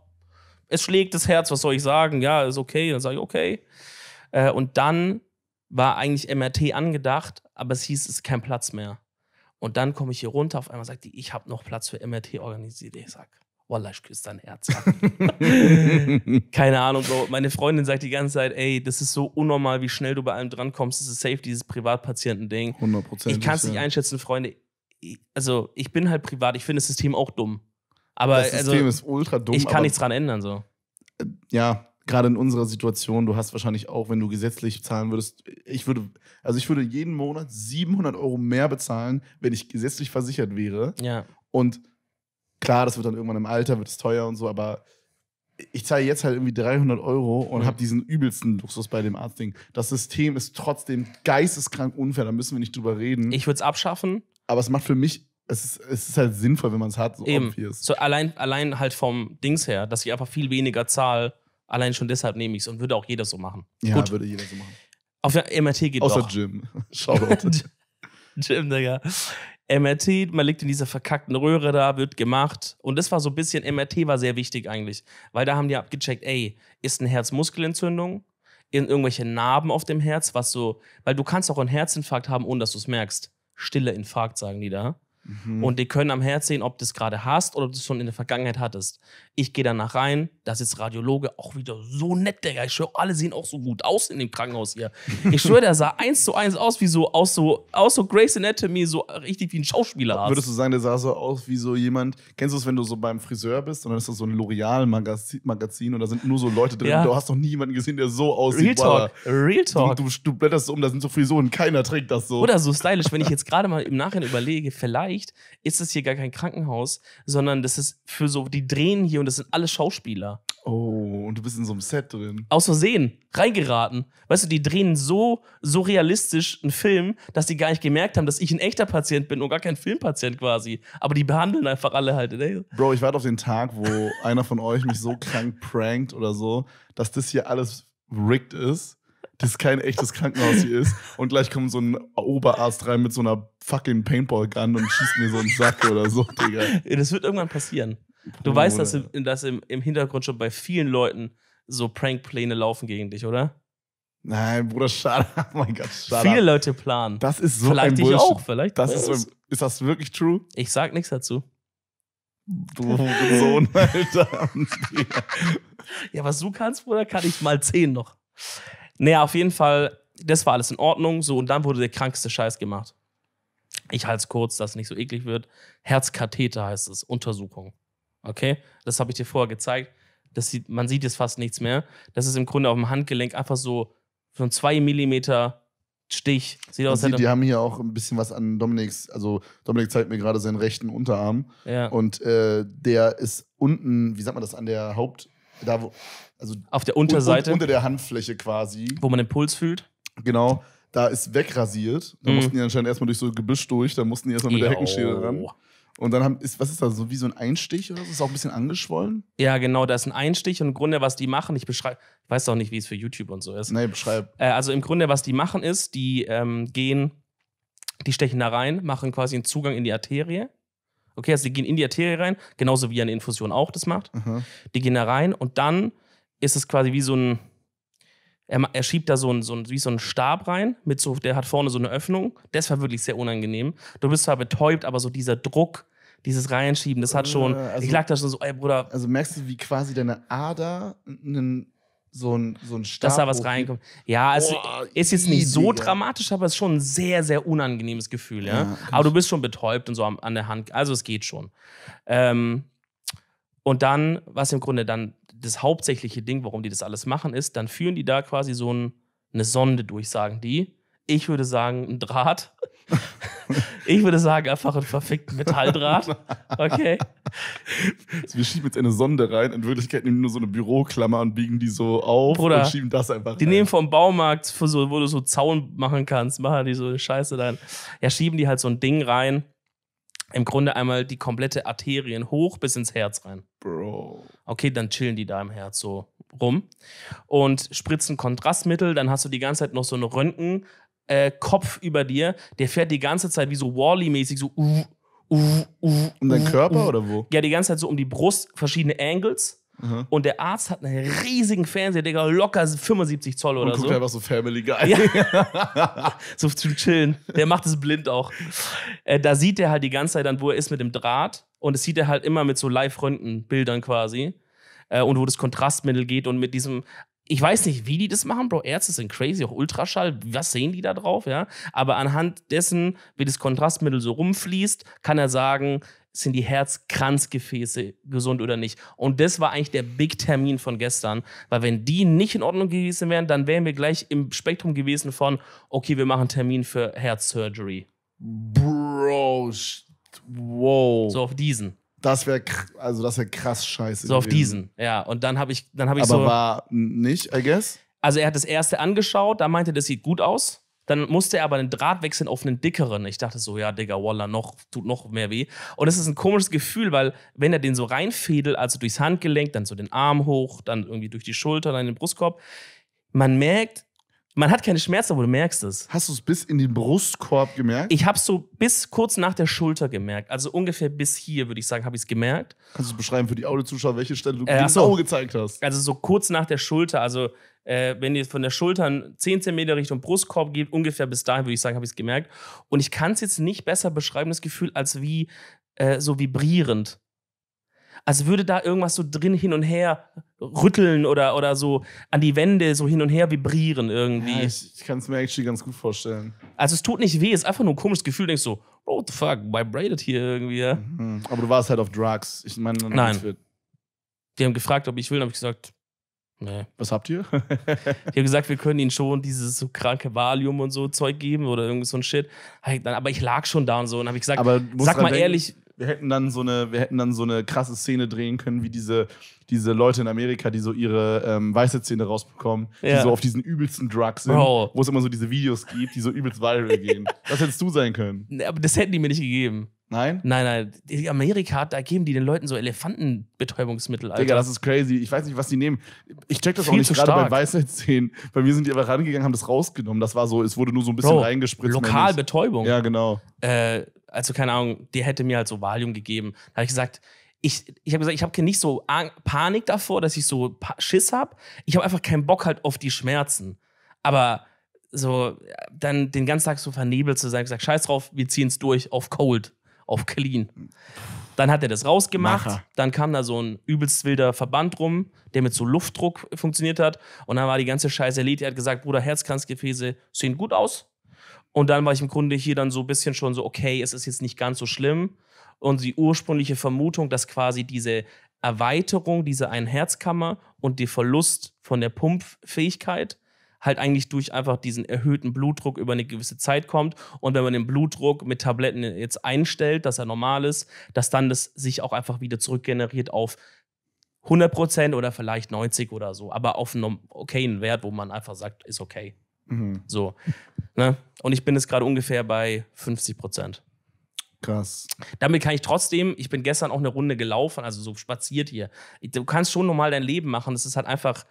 es schlägt das Herz, was soll ich sagen? Ja, ist okay. Dann sage ich, okay. Äh, und dann war eigentlich MRT angedacht, aber es hieß, es ist kein Platz mehr. Und dann komme ich hier runter, auf einmal sagt die, ich habe noch Platz für MRT organisiert. Ich sage, Wallah, ich küsse dein Herz. Keine Ahnung, Bro. Meine Freundin sagt die ganze Zeit, ey, das ist so unnormal, wie schnell du bei allem drankommst. Es ist safe, dieses Privatpatienten-Ding. 100%. Ich kann es nicht ja. einschätzen, Freunde. Also, ich bin halt privat. Ich finde das System auch dumm. Aber das System also, ist ultra dumm. Ich kann nichts dran ändern, so. Äh, ja, gerade in unserer Situation, du hast wahrscheinlich auch, wenn du gesetzlich zahlen würdest, ich würde, also ich würde jeden Monat 700 Euro mehr bezahlen, wenn ich gesetzlich versichert wäre. Ja. Und Klar, das wird dann irgendwann im Alter, wird es teuer und so, aber ich zahle jetzt halt irgendwie 300 Euro und mhm. habe diesen übelsten Luxus bei dem Arztding. Das System ist trotzdem geisteskrank unfair, da müssen wir nicht drüber reden. Ich würde es abschaffen. Aber es macht für mich, es ist, es ist halt sinnvoll, wenn man es hat, so Eben. obvious. So, allein, allein halt vom Dings her, dass ich einfach viel weniger zahle, allein schon deshalb nehme ich es und würde auch jeder so machen. Ja, Gut. würde jeder so machen. Auf der MRT geht Außer doch. Außer Jim. Shoutout. Jim, Digga. MRT, man liegt in dieser verkackten Röhre da, wird gemacht. Und das war so ein bisschen, MRT war sehr wichtig eigentlich, weil da haben die abgecheckt, ey, ist eine Herzmuskelentzündung, irgendwelche Narben auf dem Herz, was so, weil du kannst auch einen Herzinfarkt haben, ohne dass du es merkst. Stille Infarkt, sagen die da. Mhm. Und die können am Herz sehen, ob du es gerade hast oder ob du es schon in der Vergangenheit hattest. Ich gehe danach rein, das ist Radiologe, auch wieder so nett, Digga. Ich schwöre, alle sehen auch so gut aus in dem Krankenhaus hier. Ich schwöre, der sah eins zu eins aus wie so, aus so, aus so Grey's Anatomy, so richtig wie ein Schauspieler. -Arzt. Würdest du sagen, der sah so aus wie so jemand, kennst du es, wenn du so beim Friseur bist und dann ist das so ein L'Oreal-Magazin und da sind nur so Leute drin ja. du hast noch nie jemanden gesehen, der so aussieht. Real Talk, Real Talk. Du, du, blätterst so um, da sind so Frisuren, keiner trägt das so. Oder so stylisch, wenn ich jetzt gerade mal im Nachhinein überlege, vielleicht ist das hier gar kein Krankenhaus, sondern das ist für so die Drehen hier und das sind alle Schauspieler. Oh, und du bist in so einem Set drin. Aus Versehen, reingeraten. Weißt du, die drehen so, so realistisch einen Film, dass die gar nicht gemerkt haben, dass ich ein echter Patient bin und gar kein Filmpatient quasi. Aber die behandeln einfach alle halt. Ey. Ne? Bro, ich warte auf den Tag, wo einer von euch mich so krank prankt oder so, dass das hier alles rigged ist das kein echtes Krankenhaus hier ist. Und gleich kommt so ein Oberarzt rein mit so einer fucking Paintball-Gun und schießt mir so einen Sack oder so, Digga. Das wird irgendwann passieren. Du Bruder. weißt, dass, im, dass im, im Hintergrund schon bei vielen Leuten so Prankpläne laufen gegen dich, oder? Nein, Bruder, schade. Oh mein Gott, schade. Viele Leute planen. Das ist so vielleicht ein Bullshit. Vielleicht ich auch, vielleicht. Das ist, so, ist das wirklich true? Ich sag nichts dazu. Du Sohn, Alter. ja, was du kannst, Bruder, kann ich mal zehn noch. Naja, auf jeden Fall, das war alles in Ordnung. So, und dann wurde der krankste Scheiß gemacht. Ich halte es kurz, dass es nicht so eklig wird. Herzkatheter heißt es, Untersuchung. Okay, das habe ich dir vorher gezeigt. Das sieht, man sieht jetzt fast nichts mehr. Das ist im Grunde auf dem Handgelenk einfach so, so ein 2 mm Stich. Sieht aus, sieht, die haben hier auch ein bisschen was an Dominiks. Also Dominik zeigt mir gerade seinen rechten Unterarm. Ja. Und äh, der ist unten, wie sagt man das, an der Haupt, da wo, also auf der Unterseite, un unter der Handfläche quasi, wo man den Puls fühlt. Genau, da ist wegrasiert. Da mhm. mussten die anscheinend erstmal durch so Gebüsch durch. Da mussten die erstmal mit Yo. der Heckenschere ran. Oh. Und dann haben, ist, was ist das, so wie so ein Einstich oder so? Ist auch ein bisschen angeschwollen? Ja, genau, da ist ein Einstich und im Grunde, was die machen, ich beschreibe, ich weiß doch nicht, wie es für YouTube und so ist. Nee, beschreib. Äh, also im Grunde, was die machen ist, die ähm, gehen, die stechen da rein, machen quasi einen Zugang in die Arterie. Okay, also die gehen in die Arterie rein, genauso wie eine Infusion auch das macht. Mhm. Die gehen da rein und dann ist es quasi wie so ein, er, er schiebt da so ein, so einen, wie so einen Stab rein, mit so, der hat vorne so eine Öffnung. Das war wirklich sehr unangenehm. Du bist zwar betäubt, aber so dieser Druck, dieses Reinschieben, das hat schon, äh, also, ich lag da schon so, ey Bruder. Also merkst du, wie quasi deine Ader einen so ein, so ein Stab. Dass da was reinkommt. Ja, es Boah, ist jetzt nicht so Digga. dramatisch, aber es ist schon ein sehr, sehr unangenehmes Gefühl. Ja? ja aber du bist schon betäubt und so an, der Hand. Also es geht schon. Ähm, und dann, was im Grunde dann das hauptsächliche Ding, warum die das alles machen, ist, dann führen die da quasi so ein, eine Sonde durch, sagen die. Ich würde sagen, ein Draht. Ich würde sagen, einfach einen verfickten Metalldraht. Okay. Wir schieben jetzt eine Sonde rein. In Wirklichkeit nehmen wir nur so eine Büroklammer und biegen die so auf Bruder, und schieben das einfach rein. Die nehmen vom Baumarkt, so, wo du so Zaun machen kannst, machen die so eine Scheiße dann. Ja, schieben die halt so ein Ding rein. Im Grunde einmal die komplette Arterien hoch bis ins Herz rein. Bro okay, dann chillen die da im Herz so rum und spritzen Kontrastmittel, dann hast du die ganze Zeit noch so einen Röntgenkopf äh, über dir, der fährt die ganze Zeit wie so Wally mäßig so uh, uh, uh, um deinen uh, Körper uh. oder wo? Ja, die ganze Zeit so um die Brust verschiedene Angles Aha. Und der Arzt hat einen riesigen Fernseher, Digga, locker 75 Zoll oder und guckt so. einfach so Family Guy. Ja. so zum Chillen. Der macht es blind auch. Äh, da sieht er halt die ganze Zeit dann, wo er ist mit dem Draht. Und es sieht er halt immer mit so Live-Röntgen-Bildern quasi. Äh, und wo das Kontrastmittel geht und mit diesem ich weiß nicht, wie die das machen, Bro. Ärzte sind crazy, auch Ultraschall. Was sehen die da drauf, ja? Aber anhand dessen, wie das Kontrastmittel so rumfließt, kann er sagen, sind die Herzkranzgefäße gesund oder nicht. Und das war eigentlich der Big Termin von gestern, weil wenn die nicht in Ordnung gewesen wären, dann wären wir gleich im Spektrum gewesen von, okay, wir machen einen Termin für Herzsurgery. Bro, wow. So auf diesen. Das wäre also das wäre krass scheiße. So auf diesen, ja. Und dann habe ich, dann habe ich Aber so. Aber war nicht, I guess. Also er hat das erste angeschaut, da meinte, das sieht gut aus. Dann musste er aber den Draht wechseln auf einen dickeren. Ich dachte so, ja, Digga, Walla, noch, tut noch mehr weh. Und es ist ein komisches Gefühl, weil wenn er den so reinfädelt, also durchs Handgelenk, dann so den Arm hoch, dann irgendwie durch die Schulter, dann in den Brustkorb, man merkt, man hat keine Schmerzen, aber du merkst es. Hast du es bis in den Brustkorb gemerkt? Ich habe es so bis kurz nach der Schulter gemerkt. Also ungefähr bis hier, würde ich sagen, habe ich es gemerkt. Kannst du beschreiben für die Audio-Zuschauer, welche Stelle du äh, genau so. gezeigt hast? Also so kurz nach der Schulter. Also äh, wenn ihr von der Schultern 10 cm Richtung Brustkorb geht, ungefähr bis dahin, würde ich sagen, habe ich es gemerkt. Und ich kann es jetzt nicht besser beschreiben, das Gefühl, als wie äh, so vibrierend. Als würde da irgendwas so drin hin und her rütteln oder, oder so an die Wände so hin und her vibrieren irgendwie. Ja, ich, ich kann es mir eigentlich ganz gut vorstellen. Also es tut nicht weh, es ist einfach nur ein komisches Gefühl, denkst so, what the fuck, vibrated hier irgendwie. Mhm. Aber du warst halt auf Drugs. Ich meine, Nein. Die haben gefragt, ob ich will, habe ich gesagt, Nee. Was habt ihr? ich habe gesagt, wir können ihnen schon dieses so kranke Valium und so Zeug geben oder irgendwie so ein Shit. Aber ich lag schon da und so und habe ich gesagt, sag mal denken, ehrlich. Wir hätten, dann so eine, wir hätten dann so eine krasse Szene drehen können, wie diese, diese Leute in Amerika, die so ihre ähm, weiße Szene rausbekommen, ja. die so auf diesen übelsten Drugs sind, Bro. wo es immer so diese Videos gibt, die so übelst viral gehen. Das hättest du sein können. Nee, aber das hätten die mir nicht gegeben. Nein? Nein, nein. Amerika, da geben die den Leuten so Elefantenbetäubungsmittel, Alter. Digga, das ist crazy. Ich weiß nicht, was die nehmen. Ich check das Viel auch nicht gerade bei Weisheitszähnen. Bei mir sind die aber rangegangen, haben das rausgenommen. Das war so, es wurde nur so ein bisschen Bro, reingespritzt. Lokalbetäubung. Ja, genau. Äh, also, keine Ahnung, der hätte mir halt so Valium gegeben. Da habe ich gesagt, ich, ich habe gesagt, ich habe nicht so Panik davor, dass ich so Schiss habe. Ich habe einfach keinen Bock halt auf die Schmerzen. Aber so, äh, dann den ganzen Tag so vernebelt zu sein, gesagt, scheiß drauf, wir ziehen es durch auf Cold auf clean. Dann hat er das rausgemacht, Macher. dann kam da so ein übelst wilder Verband rum, der mit so Luftdruck funktioniert hat und dann war die ganze Scheiße erledigt. Er hat gesagt, Bruder, Herzkranzgefäße sehen gut aus. Und dann war ich im Grunde hier dann so ein bisschen schon so, okay, es ist jetzt nicht ganz so schlimm. Und die ursprüngliche Vermutung, dass quasi diese Erweiterung dieser einen Herzkammer und der Verlust von der Pumpfähigkeit halt eigentlich durch einfach diesen erhöhten Blutdruck über eine gewisse Zeit kommt. Und wenn man den Blutdruck mit Tabletten jetzt einstellt, dass er normal ist, dass dann das sich auch einfach wieder zurückgeneriert auf 100% oder vielleicht 90 oder so, aber auf einen okayen Wert, wo man einfach sagt, ist okay. Mhm. So. Ne? Und ich bin jetzt gerade ungefähr bei 50 Prozent. Krass. Damit kann ich trotzdem, ich bin gestern auch eine Runde gelaufen, also so spaziert hier. Du kannst schon normal dein Leben machen. Das ist halt einfach,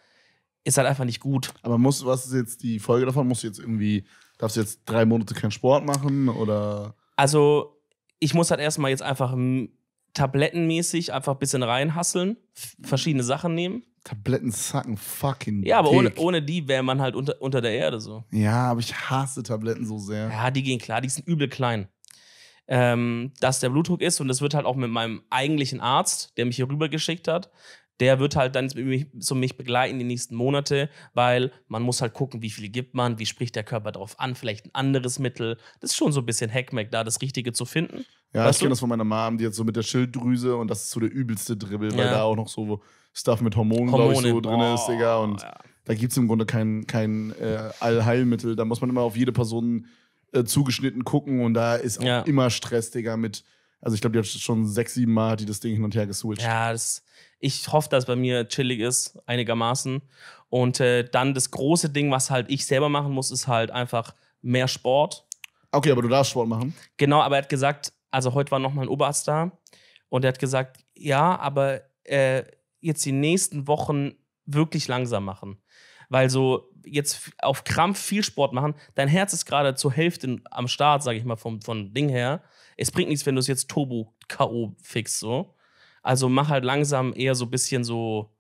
ist halt einfach nicht gut. Aber muss, was ist jetzt die Folge davon? Muss jetzt irgendwie, darfst du jetzt drei Monate keinen Sport machen oder? Also, ich muss halt erstmal jetzt einfach tablettenmäßig einfach ein bisschen reinhasseln, verschiedene Sachen nehmen. Tabletten sacken fucking. Ja, aber ohne, ohne die wäre man halt unter, unter der Erde so. Ja, aber ich hasse Tabletten so sehr. Ja, die gehen klar, die sind übel klein. Ähm, dass der Blutdruck ist und das wird halt auch mit meinem eigentlichen Arzt, der mich hier rübergeschickt hat, der wird halt dann so mich begleiten die nächsten Monate, weil man muss halt gucken, wie viel gibt man, wie spricht der Körper darauf an, vielleicht ein anderes Mittel. Das ist schon so ein bisschen Hackmack da, das Richtige zu finden. Ja, weißt ich kenne das von meiner Mom, die jetzt so mit der Schilddrüse und das ist so der übelste Dribbel, weil da auch noch so Stuff mit Hormonen, Hormone. glaube ich, so drin ist, oh, Digga. Und ja. da gibt es im Grunde kein, kein äh, Allheilmittel. Da muss man immer auf jede Person äh, zugeschnitten gucken und da ist auch ja. immer Stress, Digga, mit. Also ich glaube, die hat schon sechs, sieben Mal die das Ding hin und her geswitcht. Ja, das ich hoffe, dass es bei mir chillig ist, einigermaßen. Und äh, dann das große Ding, was halt ich selber machen muss, ist halt einfach mehr Sport. Okay, aber du darfst Sport machen. Genau, aber er hat gesagt, also heute war nochmal ein Oberarzt da und er hat gesagt, ja, aber äh, jetzt die nächsten Wochen wirklich langsam machen. Weil so jetzt auf Krampf viel Sport machen, dein Herz ist gerade zur Hälfte am Start, sage ich mal, vom, vom Ding her. Es bringt nichts, wenn du es jetzt Turbo-K.O. fixst, so. Also mach halt langsam eher so ein bisschen so.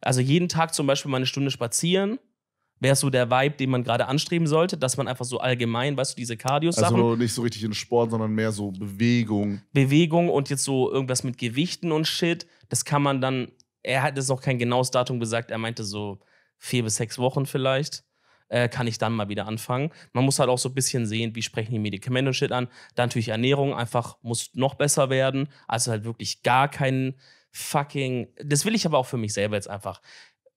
Also jeden Tag zum Beispiel mal eine Stunde spazieren wäre so der Vibe, den man gerade anstreben sollte, dass man einfach so allgemein, weißt du, diese Cardio-Sachen. Also nicht so richtig in Sport, sondern mehr so Bewegung. Bewegung und jetzt so irgendwas mit Gewichten und Shit. Das kann man dann, er hat jetzt noch kein genaues Datum gesagt, er meinte so vier bis sechs Wochen vielleicht äh, kann ich dann mal wieder anfangen. Man muss halt auch so ein bisschen sehen, wie sprechen die Medikamente und shit an. Dann natürlich Ernährung einfach muss noch besser werden. Also halt wirklich gar keinen fucking. Das will ich aber auch für mich selber jetzt einfach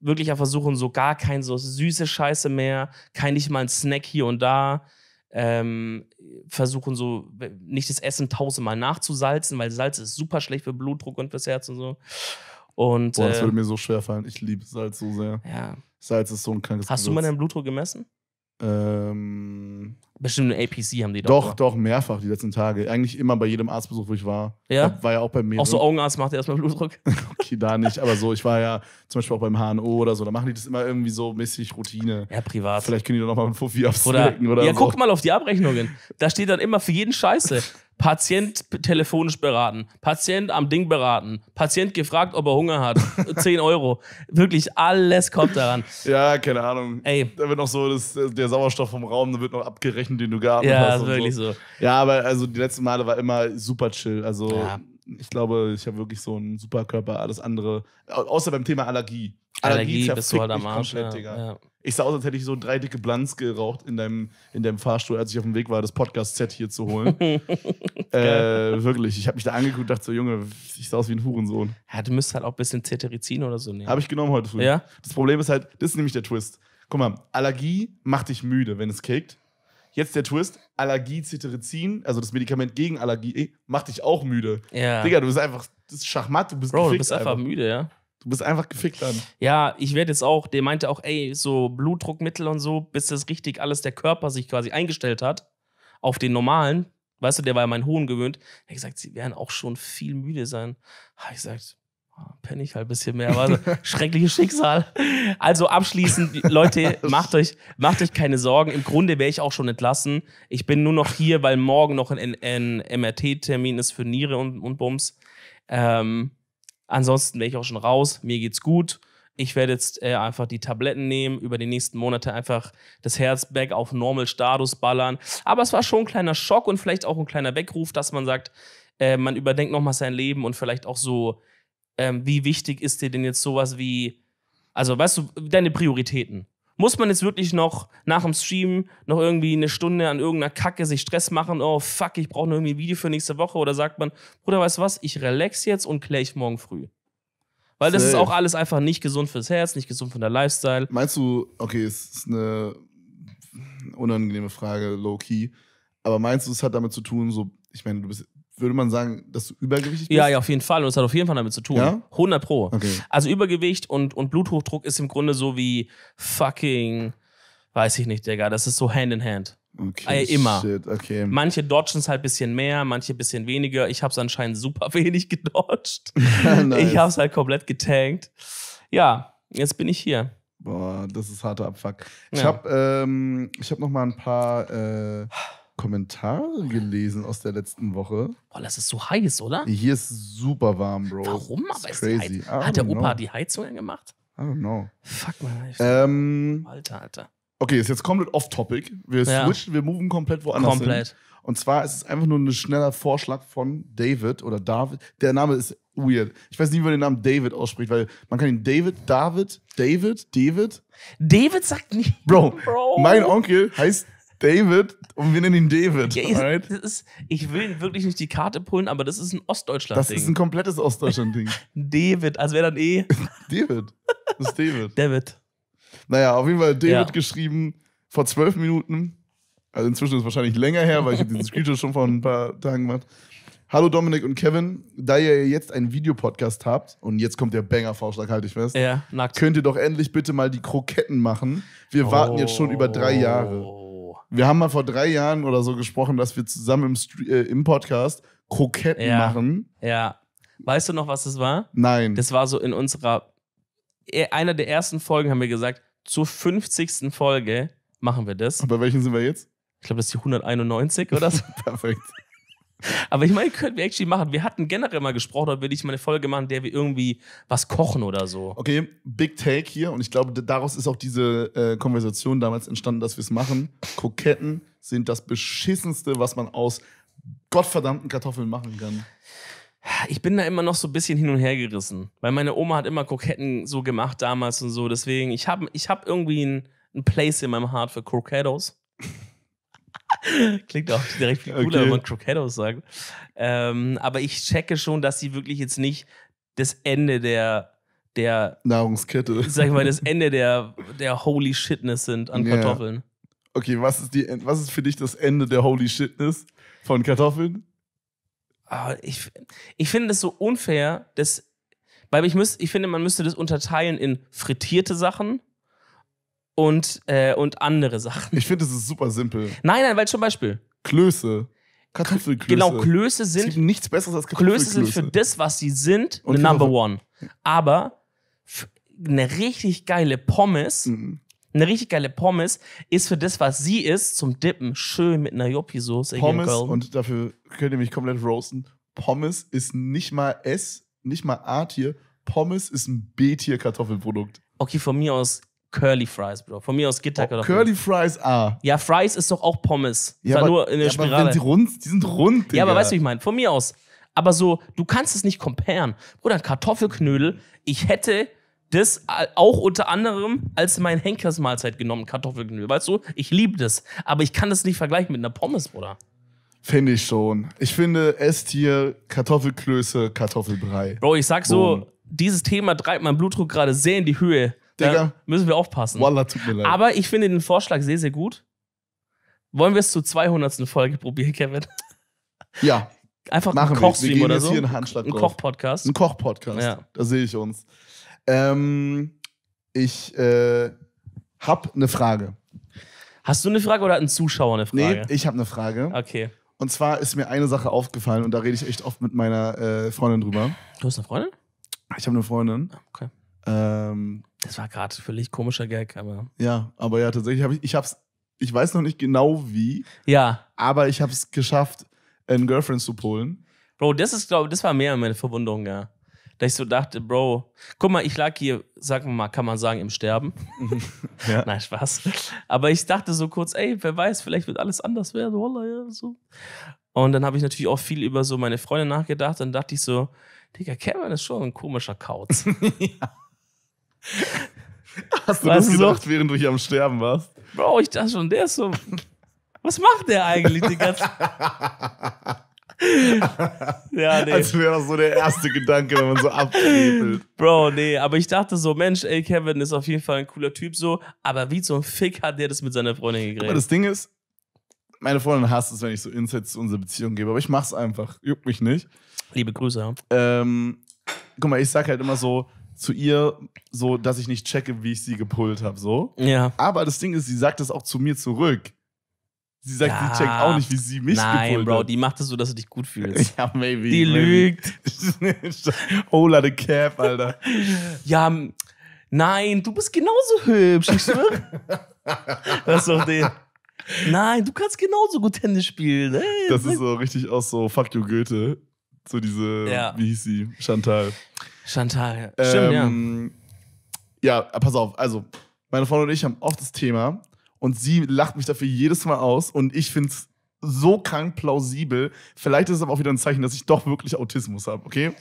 wirklich ja versuchen, so gar kein so süße Scheiße mehr, kein nicht mal ein Snack hier und da. Ähm, versuchen so nicht das Essen tausendmal nachzusalzen, weil Salz ist super schlecht für Blutdruck und fürs Herz und so. Und, Boah, das äh, würde mir so schwer fallen. Ich liebe Salz so sehr. Ja. Salz ist so ein krankes Hast Gewürz. du mal deinen Blutdruck gemessen? Ähm, Bestimmt eine APC haben die doch. Doch, doch, mehrfach die letzten Tage. Eigentlich immer bei jedem Arztbesuch, wo ich war. Ja? Hab, war ja auch bei mir. Auch so Augenarzt macht er erstmal Blutdruck. okay, da nicht, aber so, ich war ja zum Beispiel auch beim HNO oder so. Da machen die das immer irgendwie so mäßig Routine. Ja, privat. Vielleicht können die doch nochmal ein Fuffi absnacken oder, oder Ja, so. guck mal auf die Abrechnungen. Da steht dann immer für jeden Scheiße. Patient telefonisch beraten, Patient am Ding beraten, Patient gefragt, ob er Hunger hat, 10 Euro. Wirklich alles kommt daran. Ja, keine Ahnung. Ey. Da wird noch so das, der Sauerstoff vom Raum, da wird noch abgerechnet Zeichen, den du geatmet ja, hast. Ja, wirklich so. so. Ja, aber also die letzten Male war immer super chill. Also ja. ich glaube, ich habe wirklich so einen super Körper. Alles andere, außer beim Thema Allergie. Allergie, Allergie bist du halt am Arsch. Komplett, ja, ja. Ich sah aus, als hätte ich so drei dicke Blunts geraucht in deinem, in deinem Fahrstuhl, als ich auf dem Weg war, das Podcast-Set hier zu holen. äh, wirklich, ich habe mich da angeguckt und dachte so, Junge, ich sah aus wie ein Hurensohn. Ja, du müsstest halt auch ein bisschen Cetirizin oder so nehmen. Habe ich genommen heute früh. Ja? Das Problem ist halt, das ist nämlich der Twist. Guck mal, Allergie macht dich müde, wenn es kickt. Jetzt der Twist: Allergie, Cetirizin, also das Medikament gegen Allergie, macht dich auch müde. Ja. Digga, du bist einfach, das ist Schachmatt, du bist Bro, du bist einfach, einfach müde, ja. Du bist einfach gefickt dann. Ja, ich werde jetzt auch, der meinte auch, ey, so Blutdruckmittel und so, bis das richtig alles der Körper sich quasi eingestellt hat auf den normalen, weißt du, der war ja meinen Hohen gewöhnt. Er hat gesagt, sie werden auch schon viel müde sein. Habe ich gesagt, penne ich halt ein bisschen mehr. Also, schreckliches Schicksal. Also abschließend, Leute, macht euch, macht euch keine Sorgen. Im Grunde wäre ich auch schon entlassen. Ich bin nur noch hier, weil morgen noch ein, ein MRT-Termin ist für Niere und, und Bums. Ähm, ansonsten wäre ich auch schon raus. Mir geht's gut. Ich werde jetzt äh, einfach die Tabletten nehmen, über die nächsten Monate einfach das Herz back auf Normal Status ballern. Aber es war schon ein kleiner Schock und vielleicht auch ein kleiner Weckruf, dass man sagt, äh, man überdenkt nochmal sein Leben und vielleicht auch so ähm, wie wichtig ist dir denn jetzt sowas wie, also weißt du, deine Prioritäten? Muss man jetzt wirklich noch nach dem Stream noch irgendwie eine Stunde an irgendeiner Kacke sich Stress machen? Oh fuck, ich brauche noch irgendwie ein Video für nächste Woche. Oder sagt man, Bruder, weißt du was, ich relax jetzt und kläre ich morgen früh. Weil das Safe. ist auch alles einfach nicht gesund fürs Herz, nicht gesund für den Lifestyle. Meinst du, okay, es ist eine unangenehme Frage, low-key, aber meinst du, es hat damit zu tun, so, ich meine, du bist würde man sagen, dass du übergewichtig bist? Ja, ja, auf jeden Fall. Und es hat auf jeden Fall damit zu tun. Ja? 100 Pro. Okay. Also Übergewicht und, und Bluthochdruck ist im Grunde so wie fucking, weiß ich nicht, Digga. Das ist so Hand in Hand. Okay, äh, immer. Shit, okay. Manche dodgen es halt ein bisschen mehr, manche ein bisschen weniger. Ich habe es anscheinend super wenig gedodged. nice. Ich habe es halt komplett getankt. Ja, jetzt bin ich hier. Boah, das ist harter Abfuck. Ja. Ähm, ich habe ähm, hab noch mal ein paar... Äh Kommentare gelesen aus der letzten Woche. Boah, das ist so heiß, oder? Hier ist super warm, Bro. Warum? Aber ist crazy. Heiz- Hat der Opa know. die Heizung gemacht? I don't know. Fuck, man. Ähm, Alter, Alter. Okay, ist jetzt komplett off-topic. Wir ja. switchen, wir moven komplett woanders komplett. hin. Und zwar ist es einfach nur ein schneller Vorschlag von David oder David. Der Name ist weird. Ich weiß nicht, wie man den Namen David ausspricht, weil man kann ihn David, David, David, David. David sagt nicht. Bro, Bro. mein Onkel heißt David und wir nennen ihn David. Ja, ich, right? ist, ich will wirklich nicht die Karte pullen, aber das ist ein Ostdeutschland-Ding. Das ist ein komplettes Ostdeutschland-Ding. David, also wäre dann eh. David. Das ist David. David. Naja, auf jeden Fall David ja. geschrieben vor zwölf Minuten. Also inzwischen ist es wahrscheinlich länger her, weil ich diesen Screenshot schon vor ein paar Tagen gemacht Hallo Dominik und Kevin, da ihr jetzt einen Videopodcast habt, und jetzt kommt der Banger-Vorschlag, halte ich fest, ja, könnt ihr doch endlich bitte mal die Kroketten machen. Wir warten jetzt schon über drei Jahre. Oh. Wir haben mal vor drei Jahren oder so gesprochen, dass wir zusammen im, Stre äh, im Podcast Kroketten ja. machen. Ja. Weißt du noch, was das war? Nein. Das war so in unserer, e, einer der ersten Folgen haben wir gesagt, zur 50. Folge machen wir das. Und bei welchen sind wir jetzt? Ich glaube, das ist die 191 oder so. Perfekt. Aber ich meine, könnten wir actually machen. Wir hatten generell mal gesprochen, da will ich mal eine Folge machen, in der wir irgendwie was kochen oder so. Okay, Big Take hier. Und ich glaube, daraus ist auch diese äh, Konversation damals entstanden, dass wir es machen. Koketten sind das Beschissenste, was man aus gottverdammten Kartoffeln machen kann. Ich bin da immer noch so ein bisschen hin und her gerissen, weil meine Oma hat immer Koketten so gemacht damals und so. Deswegen, ich habe ich hab irgendwie ein, ein Place in meinem Heart für Croquetos. Klingt auch direkt viel cooler, okay. wenn man Croquettos sagt. Ähm, aber ich checke schon, dass sie wirklich jetzt nicht das Ende der, der Nahrungskette. Sag ich mal, das Ende der, der Holy Shitness sind an yeah. Kartoffeln. Okay, was ist, die, was ist für dich das Ende der Holy Shitness von Kartoffeln? Ah, ich, ich finde das so unfair, dass, weil ich, müß, ich finde, man müsste das unterteilen in frittierte Sachen und, äh, und andere Sachen. Ich finde, das ist super simpel. Nein, nein, weil zum Beispiel. Klöße. Kartoffelklöße. Genau, Klöße sind. Es gibt nichts Besseres als Kartoffelklöße. Klöße sind für das, was sie sind, eine Number One. Aber eine richtig geile Pommes, mhm. eine richtig geile Pommes ist für das, was sie ist, zum Dippen schön mit einer Joppi-Soße. Pommes, und dafür könnt ihr mich komplett roasten. Pommes ist nicht mal S, nicht mal A-Tier. Pommes ist ein B-Tier-Kartoffelprodukt. Okay, von mir aus Curly Fries, Bro. Von mir aus Gitter. Oh, Curly nicht. Fries, ah. Ja, Fries ist doch auch Pommes. Ja, aber, nur in der ja, Spirale. Aber wenn die, rund, die sind rund, Digga. Ja, aber weißt du, wie ich meine? Von mir aus. Aber so, du kannst es nicht comparen. Bruder, Kartoffelknödel, ich hätte das auch unter anderem als mein Henkersmahlzeit genommen, Kartoffelknödel. Weißt du, ich liebe das. Aber ich kann das nicht vergleichen mit einer Pommes, Bruder. Finde ich schon. Ich finde Esstier, Kartoffelklöße, Kartoffelbrei. Bro, ich sag so, Boom. dieses Thema treibt meinen Blutdruck gerade sehr in die Höhe. Digga. müssen wir aufpassen. Wallah, tut mir leid. Aber ich finde den Vorschlag sehr, sehr gut. Wollen wir es zur 200. Folge probieren, Kevin? Ja. Einfach machen einen Kochstream oder so. Hier einen Handschlag ein Koch-Podcast. Ein Koch-Podcast. Ja. Da sehe ich uns. Ähm, ich äh, habe eine Frage. Hast du eine Frage oder hat ein Zuschauer eine Frage? Nee, ich habe eine Frage. Okay. Und zwar ist mir eine Sache aufgefallen und da rede ich echt oft mit meiner äh, Freundin drüber. Du hast eine Freundin? Ich habe eine Freundin. Okay. Ähm, das war gerade völlig komischer Gag, aber. Ja, aber ja, tatsächlich habe ich, ich hab's, ich weiß noch nicht genau wie. Ja. Aber ich habe es geschafft, einen Girlfriend zu polen. Bro, das ist, glaube das war mehr meine Verwunderung, ja. Da ich so dachte, Bro, guck mal, ich lag hier, sagen wir mal, kann man sagen, im Sterben. Mhm. ja. Nein, Spaß. Aber ich dachte so kurz, ey, wer weiß, vielleicht wird alles anders werden, Wallah, ja, so. Und dann habe ich natürlich auch viel über so meine Freunde nachgedacht. Dann dachte ich so, Digga, Cameron ist schon ein komischer Kauz. ja. Hast du weißt das gedacht, so? während du hier am Sterben warst? Bro, ich dachte schon, der ist so. Was macht der eigentlich die ganze ja, nee. Als wäre das so der erste Gedanke, wenn man so abkrebelt. Bro, nee, aber ich dachte so, Mensch, ey, Kevin ist auf jeden Fall ein cooler Typ so, aber wie zum Fick hat der das mit seiner Freundin gekriegt? Aber das Ding ist, meine Freundin hasst es, wenn ich so Insights zu unserer Beziehung gebe, aber ich mach's einfach, juckt mich nicht. Liebe Grüße. Ähm, guck mal, ich sag halt immer so, zu ihr, so dass ich nicht checke, wie ich sie gepult habe. So. Ja. Aber das Ding ist, sie sagt das auch zu mir zurück. Sie sagt, ja. sie checkt auch nicht, wie sie mich Nein, gepult Bro, hat. die macht das so, dass du dich gut fühlst. Ja, maybe. Die maybe. lügt. Hola oh, the cap, Alter. ja, nein, du bist genauso hübsch, ich schwöre. das ist doch den. Nein, du kannst genauso gut Tennis spielen. Ey. Ne? Das ist so richtig aus so Fuck you Goethe. So diese, ja. wie hieß sie? Chantal. Chantal. Ähm, Stimmt, ähm, ja. Ja, pass auf. Also, meine Freundin und ich haben oft das Thema und sie lacht mich dafür jedes Mal aus und ich finde es so krank plausibel. Vielleicht ist es aber auch wieder ein Zeichen, dass ich doch wirklich Autismus habe, okay?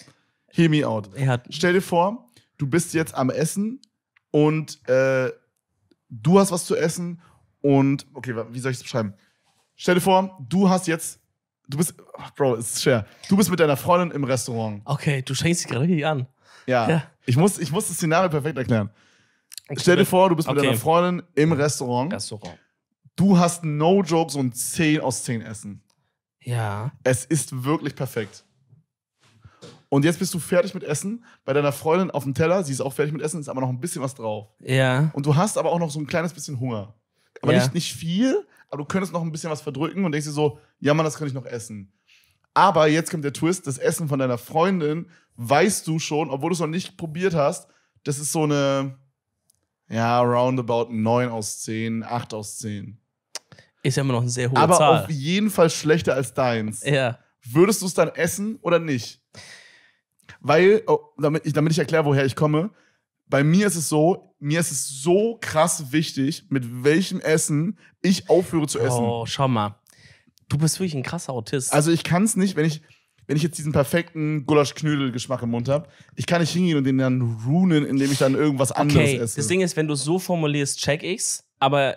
Hear me out. Stell dir vor, du bist jetzt am Essen und äh, du hast was zu essen und, okay, wie soll ich es beschreiben? Stell dir vor, du hast jetzt du bist, Bro, es ist schwer. Du bist mit deiner Freundin im Restaurant. Okay, du schenkst dich gerade richtig an. Ja. ja. Ich, muss, ich muss das Szenario perfekt erklären. Okay. Stell dir vor, du bist mit okay. deiner Freundin im Restaurant. Restaurant. Du hast no joke so ein 10 aus 10 Essen. Ja. Es ist wirklich perfekt. Und jetzt bist du fertig mit Essen. Bei deiner Freundin auf dem Teller, sie ist auch fertig mit Essen, ist aber noch ein bisschen was drauf. Ja. Und du hast aber auch noch so ein kleines bisschen Hunger. Aber ja. nicht, nicht viel, aber du könntest noch ein bisschen was verdrücken und denkst dir so, ja Mann, das kann ich noch essen. Aber jetzt kommt der Twist, das Essen von deiner Freundin weißt du schon, obwohl du es noch nicht probiert hast, das ist so eine, ja, roundabout 9 aus 10, 8 aus 10. Ist ja immer noch eine sehr hohe Aber Zahl. Aber auf jeden Fall schlechter als deins. Ja. Würdest du es dann essen oder nicht? Weil, oh, damit, ich, damit ich erkläre, woher ich komme, bei mir ist es so, mir ist es so krass wichtig, mit welchem Essen ich aufhöre zu essen. Oh, schau mal. Du bist wirklich ein krasser Autist. Also ich kann es nicht, wenn ich, wenn ich jetzt diesen perfekten Gulasch-Knödel-Geschmack im Mund habe, ich kann nicht hingehen und den dann runen, indem ich dann irgendwas anderes okay. esse. Das Ding ist, wenn du es so formulierst, check ich's, aber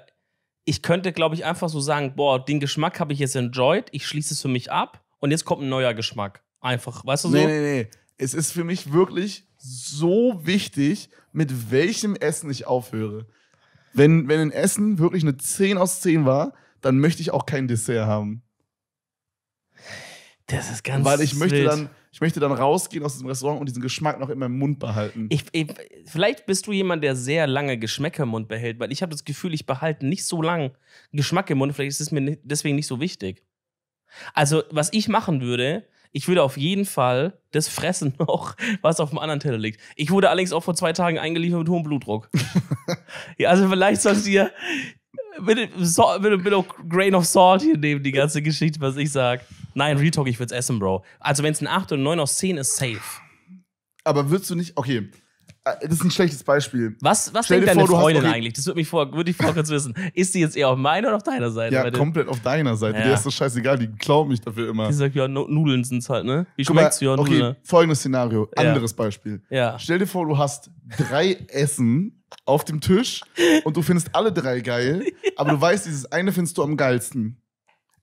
ich könnte, glaube ich, einfach so sagen, boah, den Geschmack habe ich jetzt enjoyed, ich schließe es für mich ab und jetzt kommt ein neuer Geschmack. Einfach, weißt du so? Nee, nee, nee. Es ist für mich wirklich so wichtig, mit welchem Essen ich aufhöre. Wenn, wenn ein Essen wirklich eine 10 aus 10 war, dann möchte ich auch kein Dessert haben. Das ist ganz Weil ich möchte, dann, ich möchte dann rausgehen aus diesem Restaurant und diesen Geschmack noch in meinem Mund behalten. Ich, ich, vielleicht bist du jemand, der sehr lange Geschmäcker im Mund behält, weil ich habe das Gefühl, ich behalte nicht so lange Geschmack im Mund. Vielleicht ist es mir nicht, deswegen nicht so wichtig. Also, was ich machen würde, ich würde auf jeden Fall das fressen noch, was auf dem anderen Teller liegt. Ich wurde allerdings auch vor zwei Tagen eingeliefert mit hohem Blutdruck. ja, also vielleicht sollst du dir mit dem, so mit mit dem Grain of Salt hier nehmen, die ganze Geschichte, was ich sag. Nein, Real Talk, ich würde es essen, Bro. Also, wenn es ein 8 oder 9 aus 10 ist, safe. Aber würdest du nicht. Okay. Äh, das ist ein schlechtes Beispiel. Was, was denkt deine vor, Freundin eigentlich? Das würde mich vor, würd ich vor kurz wissen. Ist die jetzt eher auf meiner oder auf deiner Seite? Ja, komplett auf deiner Seite. Ja. Der ist so scheißegal, die klaut mich dafür immer. Die sagt, ja, no, Nudeln sind's halt, ne? Wie schmeckt's ja, okay, Nudeln? Folgendes Szenario, anderes ja. Beispiel. Ja. Stell dir vor, du hast drei Essen auf dem Tisch und du findest alle drei geil, aber du weißt, dieses eine findest du am geilsten.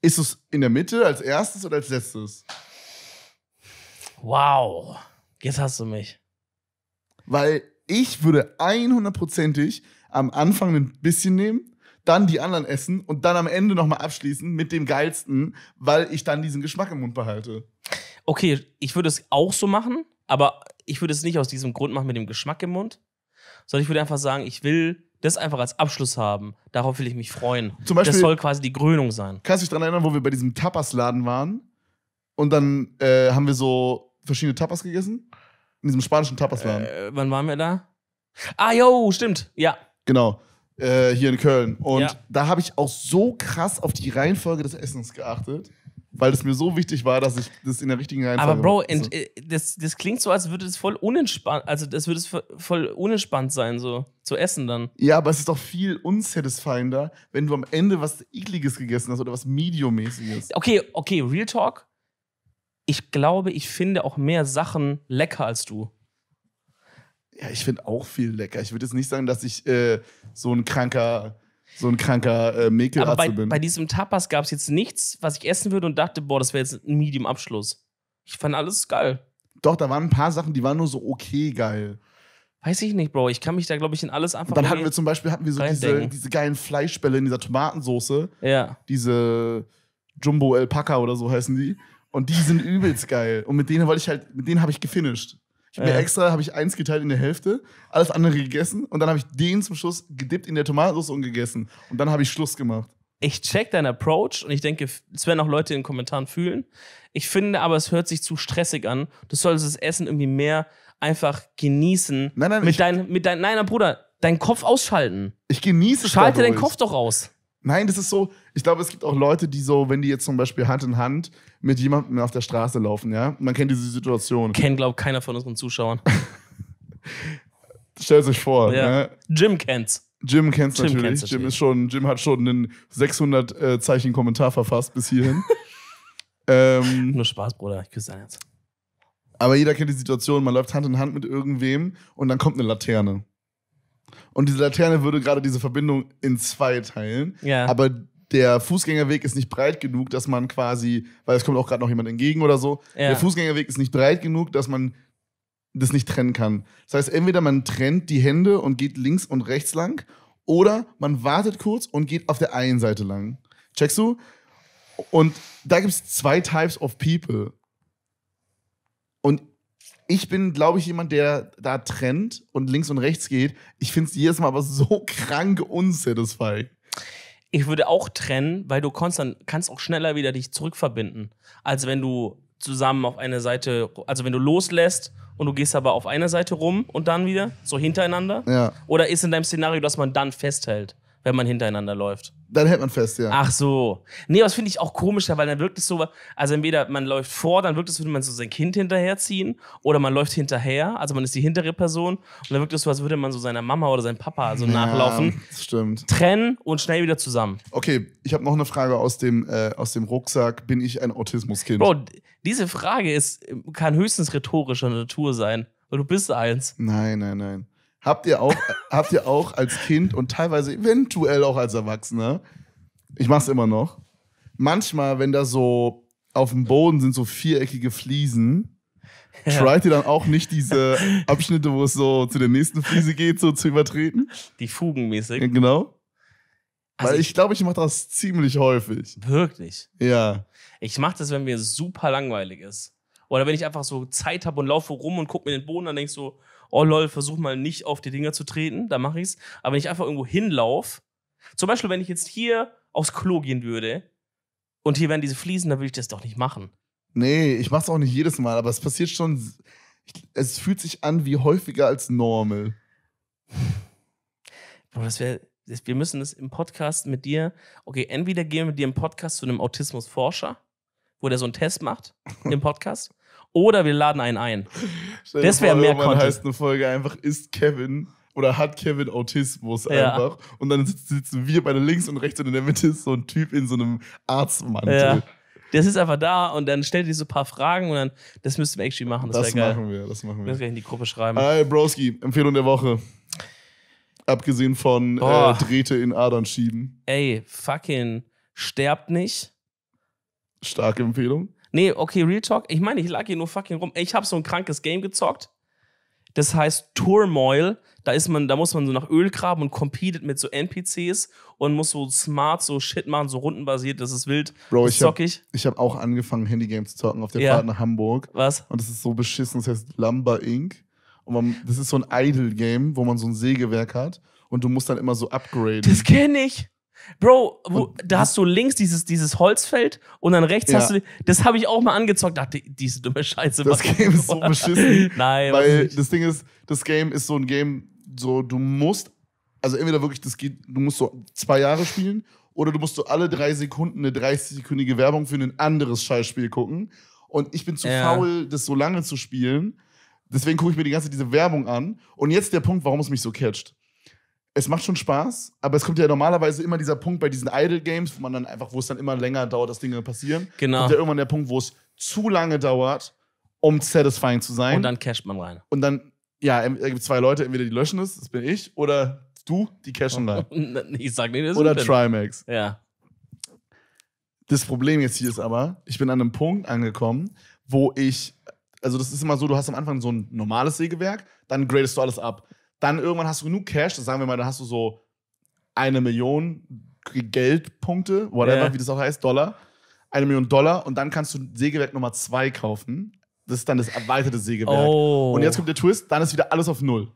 Ist es in der Mitte als erstes oder als letztes? Wow, jetzt hast du mich. Weil ich würde 100%ig am Anfang ein bisschen nehmen, dann die anderen essen und dann am Ende nochmal abschließen mit dem geilsten, weil ich dann diesen Geschmack im Mund behalte. Okay, ich würde es auch so machen, aber ich würde es nicht aus diesem Grund machen mit dem Geschmack im Mund, sondern ich würde einfach sagen, ich will das einfach als Abschluss haben. Darauf will ich mich freuen. Zum Beispiel, das soll quasi die Krönung sein. Kannst du dich daran erinnern, wo wir bei diesem Tapas-Laden waren und dann äh, haben wir so verschiedene Tapas gegessen? In diesem spanischen Tapasladen. Äh, wann waren wir da? Ah, yo, stimmt. Ja. Genau. Äh, hier in Köln. Und ja. da habe ich auch so krass auf die Reihenfolge des Essens geachtet weil es mir so wichtig war, dass ich das in der richtigen Reihenfolge. Aber Bro, so. Äh, das, das klingt so, als würde es voll unentspannt, also das würde es voll unentspannt sein, so zu essen dann. Ja, aber es ist doch viel unsatisfyender, wenn du am Ende was ekliges gegessen hast oder was mediummäßiges. Okay, okay, Real Talk. Ich glaube, ich finde auch mehr Sachen lecker als du. Ja, ich finde auch viel lecker. Ich würde jetzt nicht sagen, dass ich äh, so ein kranker so ein kranker äh, Mäkel bei, bin. bei diesem Tapas gab es jetzt nichts, was ich essen würde und dachte, boah, das wäre jetzt ein Medium-Abschluss. Ich fand alles geil. Doch, da waren ein paar Sachen, die waren nur so okay geil. Weiß ich nicht, Bro. Ich kann mich da, glaube ich, in alles einfach. Und dann hatten wir zum Beispiel hatten wir so diese, diese, geilen Fleischbälle in dieser Tomatensoße. Ja. Diese Jumbo Alpaca oder so heißen die. Und die sind übelst geil. Und mit denen wollte ich halt, mit denen habe ich gefinisht. Ich hab mir extra habe ich eins geteilt in der Hälfte, alles andere gegessen und dann habe ich den zum Schluss gedippt in der Tomatensauce und gegessen. Und dann habe ich Schluss gemacht. Ich check deinen Approach und ich denke, es werden auch Leute in den Kommentaren fühlen. Ich finde aber, es hört sich zu stressig an. Du solltest das Essen irgendwie mehr einfach genießen. Nein, nein, mit dein, mit dein, nein, Bruder, deinen Kopf ausschalten. Ich genieße es. Schalte deinen Kopf doch aus. Nein, das ist so, ich glaube, es gibt auch Leute, die so, wenn die jetzt zum Beispiel Hand in Hand mit jemandem auf der Straße laufen, ja, man kennt diese Situation. Kennt, glaube ich, keiner von unseren Zuschauern. Stellt euch vor. Ja. Ne? Jim kennt's. Jim kennt's Jim natürlich. Kennt's Jim, ist schon, Jim hat schon einen 600 äh, Zeichen Kommentar verfasst bis hierhin. ähm, Nur Spaß, Bruder. Ich küsse deinen Herz. Aber jeder kennt die Situation, man läuft Hand in Hand mit irgendwem und dann kommt eine Laterne. Und diese Laterne würde gerade diese Verbindung in zwei teilen. Ja. Aber der Fußgängerweg ist nicht breit genug, dass man quasi, weil es kommt auch gerade noch jemand entgegen oder so, ja. der Fußgängerweg ist nicht breit genug, dass man das nicht trennen kann. Das heißt, entweder man trennt die Hände und geht links und rechts lang oder man wartet kurz und geht auf der einen Seite lang. Checkst du? Und da gibt es zwei Types of People. Und ich bin, glaube ich, jemand, der da trennt und links und rechts geht. Ich finde es jedes Mal aber so krank unsatisfying. Ich würde auch trennen, weil du kannst dann kannst auch schneller wieder dich zurückverbinden, als wenn du zusammen auf eine Seite, also wenn du loslässt und du gehst aber auf einer Seite rum und dann wieder, so hintereinander. Ja. Oder ist in deinem Szenario, dass man dann festhält? wenn man hintereinander läuft. Dann hält man fest, ja. Ach so. Nee, das finde ich auch komischer, weil dann wirkt es so, also entweder man läuft vor, dann wirkt es, würde man so sein Kind hinterherziehen, oder man läuft hinterher, also man ist die hintere Person, und dann wirkt es so, als würde man so seiner Mama oder seinem Papa so ja, nachlaufen. Stimmt. Trennen und schnell wieder zusammen. Okay, ich habe noch eine Frage aus dem, äh, aus dem Rucksack. Bin ich ein Autismuskind? Bro, diese Frage ist, kann höchstens rhetorischer Natur sein. du bist eins. Nein, nein, nein habt ihr auch, habt ihr auch als Kind und teilweise eventuell auch als Erwachsener, ich mach's immer noch, manchmal, wenn da so auf dem Boden sind so viereckige Fliesen, ja. Tried ihr dann auch nicht diese Abschnitte, wo es so zu der nächsten Fliese geht, so zu übertreten? Die Fugenmäßig. Genau. Also Weil ich glaube, ich, glaub, ich mache das ziemlich häufig. Wirklich? Ja. Ich mache das, wenn mir super langweilig ist. Oder wenn ich einfach so Zeit habe und laufe rum und gucke mir den Boden dann und denke so, oh lol, versuch mal nicht auf die Dinger zu treten, da mache ich's. Aber wenn ich einfach irgendwo hinlaufe, zum Beispiel, wenn ich jetzt hier aufs Klo gehen würde und hier wären diese Fliesen, dann würde ich das doch nicht machen. Nee, ich mach's auch nicht jedes Mal, aber es passiert schon. Es fühlt sich an wie häufiger als normal. Bro, das wäre. Wir müssen das im Podcast mit dir. Okay, entweder gehen wir mit dir im Podcast zu einem Autismusforscher, wo der so einen Test macht im Podcast. Oder wir laden einen ein. Stell das wäre mehr Content. heißt eine Folge einfach, ist Kevin oder hat Kevin Autismus einfach. Und dann sitzen wir beide links und rechts und in der Mitte ist so ein Typ in so einem Arztmantel. Ja. Das ist einfach da und dann stellt ihr so ein paar Fragen und dann, das müssten wir actually machen. Das, das geil. machen wir, das machen wir. Das gleich in die Gruppe schreiben. Hi, Broski, Empfehlung der Woche. Abgesehen von äh, Drähte in Adern schieben. Ey, fucking, sterbt nicht. Starke Empfehlung. Nee, okay, Real Talk. Ich meine, ich lag hier nur fucking rum. Ich habe so ein krankes Game gezockt. Das heißt Turmoil. Da ist man, da muss man so nach Öl graben und competet mit so NPCs und muss so smart so Shit machen, so rundenbasiert, das ist wild. Bro, ich zock hab, ich. Ich habe auch angefangen, Handygame zu zocken auf der ja. Fahrt nach Hamburg. Was? Und das ist so beschissen, das heißt Lumber Inc. Und man, das ist so ein Idle-Game, wo man so ein Sägewerk hat und du musst dann immer so upgraden. Das kenne ich. Bro, wo, da hast du links dieses, dieses Holzfeld und dann rechts ja. hast du. Das habe ich auch mal angezockt, dachte, diese dumme Scheiße. Das Game ist so beschissen. Nein, weil das Ding ist, das Game ist so ein Game, so du musst, also entweder wirklich, das geht, du musst so zwei Jahre spielen oder du musst so alle drei Sekunden eine 30-sekündige Werbung für ein anderes Scheißspiel gucken. Und ich bin zu ja. faul, das so lange zu spielen. Deswegen gucke ich mir die ganze diese Werbung an. Und jetzt der Punkt, warum es mich so catcht es macht schon Spaß, aber es kommt ja normalerweise immer dieser Punkt bei diesen Idle Games, wo man dann einfach, wo es dann immer länger dauert, dass Dinge passieren. Genau. Kommt ja irgendwann der Punkt, wo es zu lange dauert, um satisfying zu sein. Und dann casht man rein. Und dann, ja, es gibt äh, zwei Leute, entweder die löschen es, das bin ich, oder du, die cashen rein. ich sag nicht, das Oder Trimax. Ja. Das Problem jetzt hier ist aber, ich bin an einem Punkt angekommen, wo ich, also das ist immer so, du hast am Anfang so ein normales Sägewerk, dann gradest du alles ab dann irgendwann hast du genug Cash, das sagen wir mal, dann hast du so eine Million Geldpunkte, whatever, yeah. wie das auch heißt, Dollar. Eine Million Dollar und dann kannst du Sägewerk Nummer zwei kaufen. Das ist dann das erweiterte Sägewerk. Oh. Und jetzt kommt der Twist, dann ist wieder alles auf Null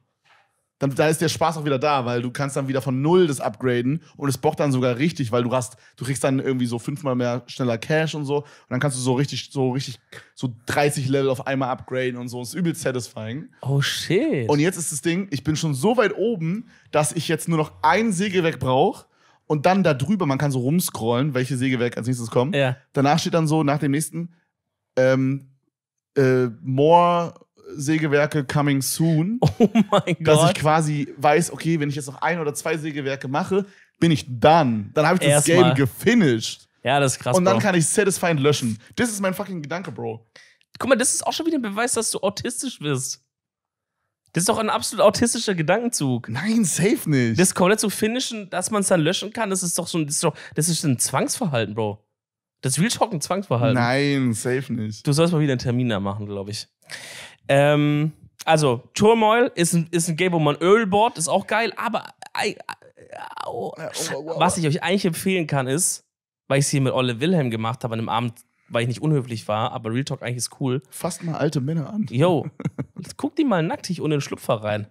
dann da ist der Spaß auch wieder da, weil du kannst dann wieder von null das upgraden und es bockt dann sogar richtig, weil du hast, du kriegst dann irgendwie so fünfmal mehr schneller Cash und so und dann kannst du so richtig, so richtig, so 30 Level auf einmal upgraden und so. ist übel satisfying. Oh shit. Und jetzt ist das Ding, ich bin schon so weit oben, dass ich jetzt nur noch ein Sägewerk brauche und dann da drüber, man kann so rumscrollen, welche Sägewerk als nächstes kommen. Ja. Danach steht dann so, nach dem nächsten, ähm, äh, more Sägewerke coming soon. Oh mein Gott. Dass ich quasi weiß, okay, wenn ich jetzt noch ein oder zwei Sägewerke mache, bin ich dann. Dann habe ich das Erstmal. Game gefinished. Ja, das ist krass. Und dann Bro. kann ich satisfying löschen. Das ist mein fucking Gedanke, Bro. Guck mal, das ist auch schon wieder ein Beweis, dass du autistisch bist. Das ist doch ein absolut autistischer Gedankenzug. Nein, safe nicht. Das komplett zu finishen, dass man es dann löschen kann, das ist doch so ein, das ist doch, das ist ein Zwangsverhalten, Bro. Das ist Real Talk ein Zwangsverhalten. Nein, safe nicht. Du sollst mal wieder einen Termin da machen, glaube ich. Ähm, also, Turmoil ist ein, ist ein Game, wo man Öl bohrt, ist auch geil, aber äh, äh, oh. was ich euch eigentlich empfehlen kann, ist, weil ich es hier mit Olle Wilhelm gemacht habe an einem Abend, weil ich nicht unhöflich war, aber Real Talk eigentlich ist cool. Fasst mal alte Männer an. Yo, guckt die mal nacktig unter den Schlupfer rein.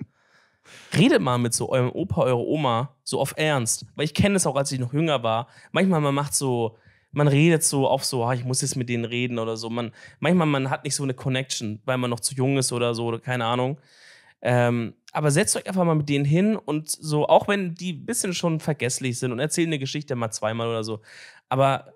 Redet mal mit so eurem Opa, eurer Oma so auf Ernst, weil ich kenne es auch, als ich noch jünger war. Manchmal man macht so man redet so oft so, ah, ich muss jetzt mit denen reden oder so. Man, manchmal man hat nicht so eine Connection, weil man noch zu jung ist oder so oder keine Ahnung. Ähm, aber setzt euch einfach mal mit denen hin und so, auch wenn die ein bisschen schon vergesslich sind und erzählen eine Geschichte mal zweimal oder so. Aber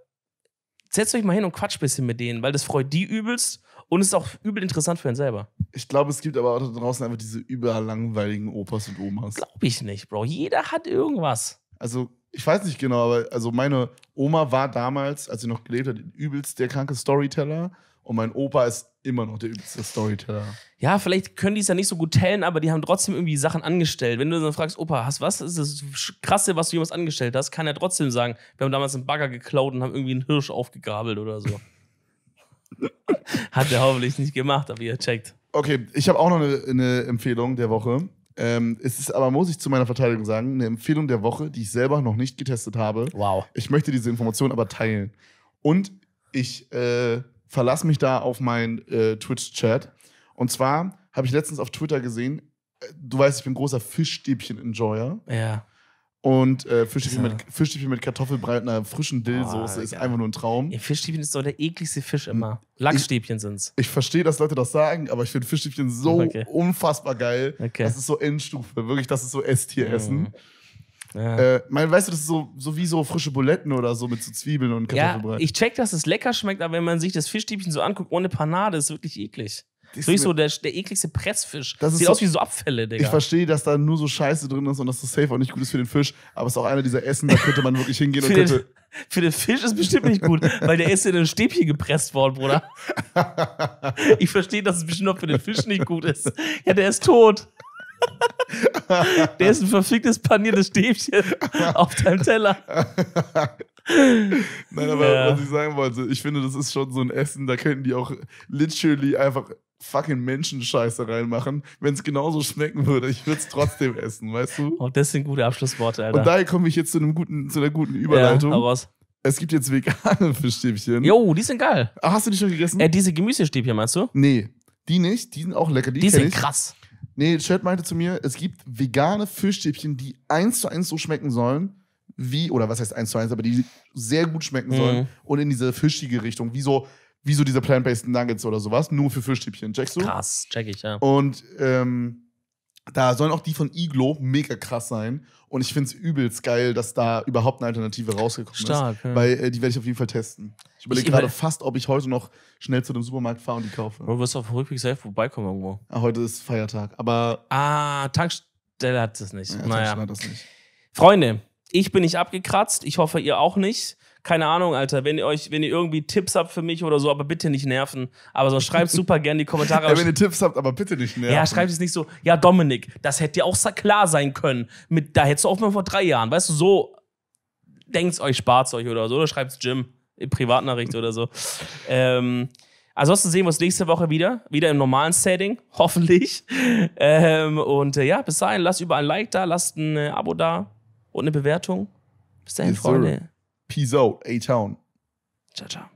setzt euch mal hin und quatscht ein bisschen mit denen, weil das freut die übelst und ist auch übel interessant für einen selber. Ich glaube, es gibt aber auch da draußen einfach diese überlangweiligen Opas und Omas. Glaube ich nicht, Bro. Jeder hat irgendwas. Also ich weiß nicht genau, aber also meine Oma war damals, als sie noch gelebt hat, übelst der kranke Storyteller. Und mein Opa ist immer noch der übelste Storyteller. Ja, vielleicht können die es ja nicht so gut tellen, aber die haben trotzdem irgendwie Sachen angestellt. Wenn du dann fragst, Opa, hast was ist das Krasse, was du jemals angestellt hast, kann er trotzdem sagen, wir haben damals einen Bagger geklaut und haben irgendwie einen Hirsch aufgegabelt oder so. Hat er hoffentlich nicht gemacht, aber ihr checkt. Okay, ich habe auch noch eine, eine Empfehlung der Woche. Ähm, es ist aber, muss ich zu meiner Verteidigung sagen, eine Empfehlung der Woche, die ich selber noch nicht getestet habe. Wow. Ich möchte diese Information aber teilen. Und ich äh, verlasse mich da auf meinen äh, Twitch-Chat. Und zwar habe ich letztens auf Twitter gesehen, äh, du weißt, ich bin großer Fischstäbchen-Enjoyer. Ja. Und äh, Fischstäbchen, ja. mit, Fischstäbchen mit Kartoffelbrei und einer frischen Dillsoße oh, ist einfach nur ein Traum. Ja, Fischstäbchen ist doch der ekligste Fisch immer. Lachsstäbchen ich, sind's. Ich verstehe, dass Leute das sagen, aber ich finde Fischstäbchen so okay. unfassbar geil. Okay. Das ist so Endstufe. Wirklich, das ist so Esstieressen. Mhm. Ja. Äh, weißt du, das ist so, so wie so frische Buletten oder so mit so Zwiebeln und Kartoffelbrei. Ja, ich check, dass es lecker schmeckt, aber wenn man sich das Fischstäbchen so anguckt ohne Panade, ist es wirklich eklig. Das ist wirklich so der, der ekligste Pressfisch. Das Sieht so, aus wie so Abfälle, Digga. Ich verstehe, dass da nur so Scheiße drin ist und dass das safe auch nicht gut ist für den Fisch. Aber es ist auch einer dieser Essen, da könnte man wirklich hingehen und könnte. Für den Fisch ist bestimmt nicht gut, weil der ist in ein Stäbchen gepresst worden, Bruder. Ich verstehe, dass es bestimmt auch für den Fisch nicht gut ist. Ja, der ist tot. der ist ein verficktes paniertes Stäbchen auf deinem Teller. Nein, aber ja. was ich sagen wollte, ich finde, das ist schon so ein Essen, da könnten die auch literally einfach fucking Menschenscheiße reinmachen. Wenn es genauso schmecken würde, ich würde es trotzdem essen, weißt du? Und oh, das sind gute Abschlussworte, Alter. Und daher komme ich jetzt zu, einem guten, zu einer guten Überleitung. Ja, was? Es gibt jetzt vegane Fischstäbchen. Jo, die sind geil. Ach, hast du die schon gegessen? Äh, diese Gemüsestäbchen, meinst du? Nee, die nicht. Die sind auch lecker. Die, die sind ich. krass. Nee, Chad meinte zu mir, es gibt vegane Fischstäbchen, die eins zu eins so schmecken sollen, wie, oder was heißt eins zu eins, aber die sehr gut schmecken sollen mhm. und in diese fischige Richtung, wie so wie so diese Plant-Based Nuggets oder sowas, nur für Fischstäbchen, checkst du? Krass, check ich, ja. Und ähm, da sollen auch die von Iglo mega krass sein. Und ich finde es übelst geil, dass da überhaupt eine Alternative rausgekommen Stark, ist. Ja. Weil äh, die werde ich auf jeden Fall testen. Ich überlege gerade über fast, ob ich heute noch schnell zu dem Supermarkt fahre und die kaufe. Du wirst du auf Rückweg safe vorbeikommen irgendwo. Ja, ah, heute ist Feiertag, aber. Ah, Tankstelle hat es nicht. Ja, naja. Hat das nicht. Freunde, ich bin nicht abgekratzt. Ich hoffe, ihr auch nicht keine Ahnung, Alter, wenn ihr euch, wenn ihr irgendwie Tipps habt für mich oder so, aber bitte nicht nerven. Aber so schreibt super gerne die Kommentare. ja, wenn ihr Tipps habt, aber bitte nicht nerven. Ja, schreibt es nicht so, ja, Dominik, das hätte dir auch klar sein können. Mit, da hättest du auch mal vor drei Jahren, weißt du, so denkt euch, spart euch oder so, oder schreibt es Jim, in Privatnachricht oder so. Ähm, Ansonsten sehen wir uns nächste Woche wieder, wieder im normalen Setting, hoffentlich. Ähm, und äh, ja, bis dahin, lasst überall ein Like da, lasst ein äh, Abo da und eine Bewertung. Bis dahin, yes, Freunde. Sir. Peace out. A-Town. Ciao, ciao.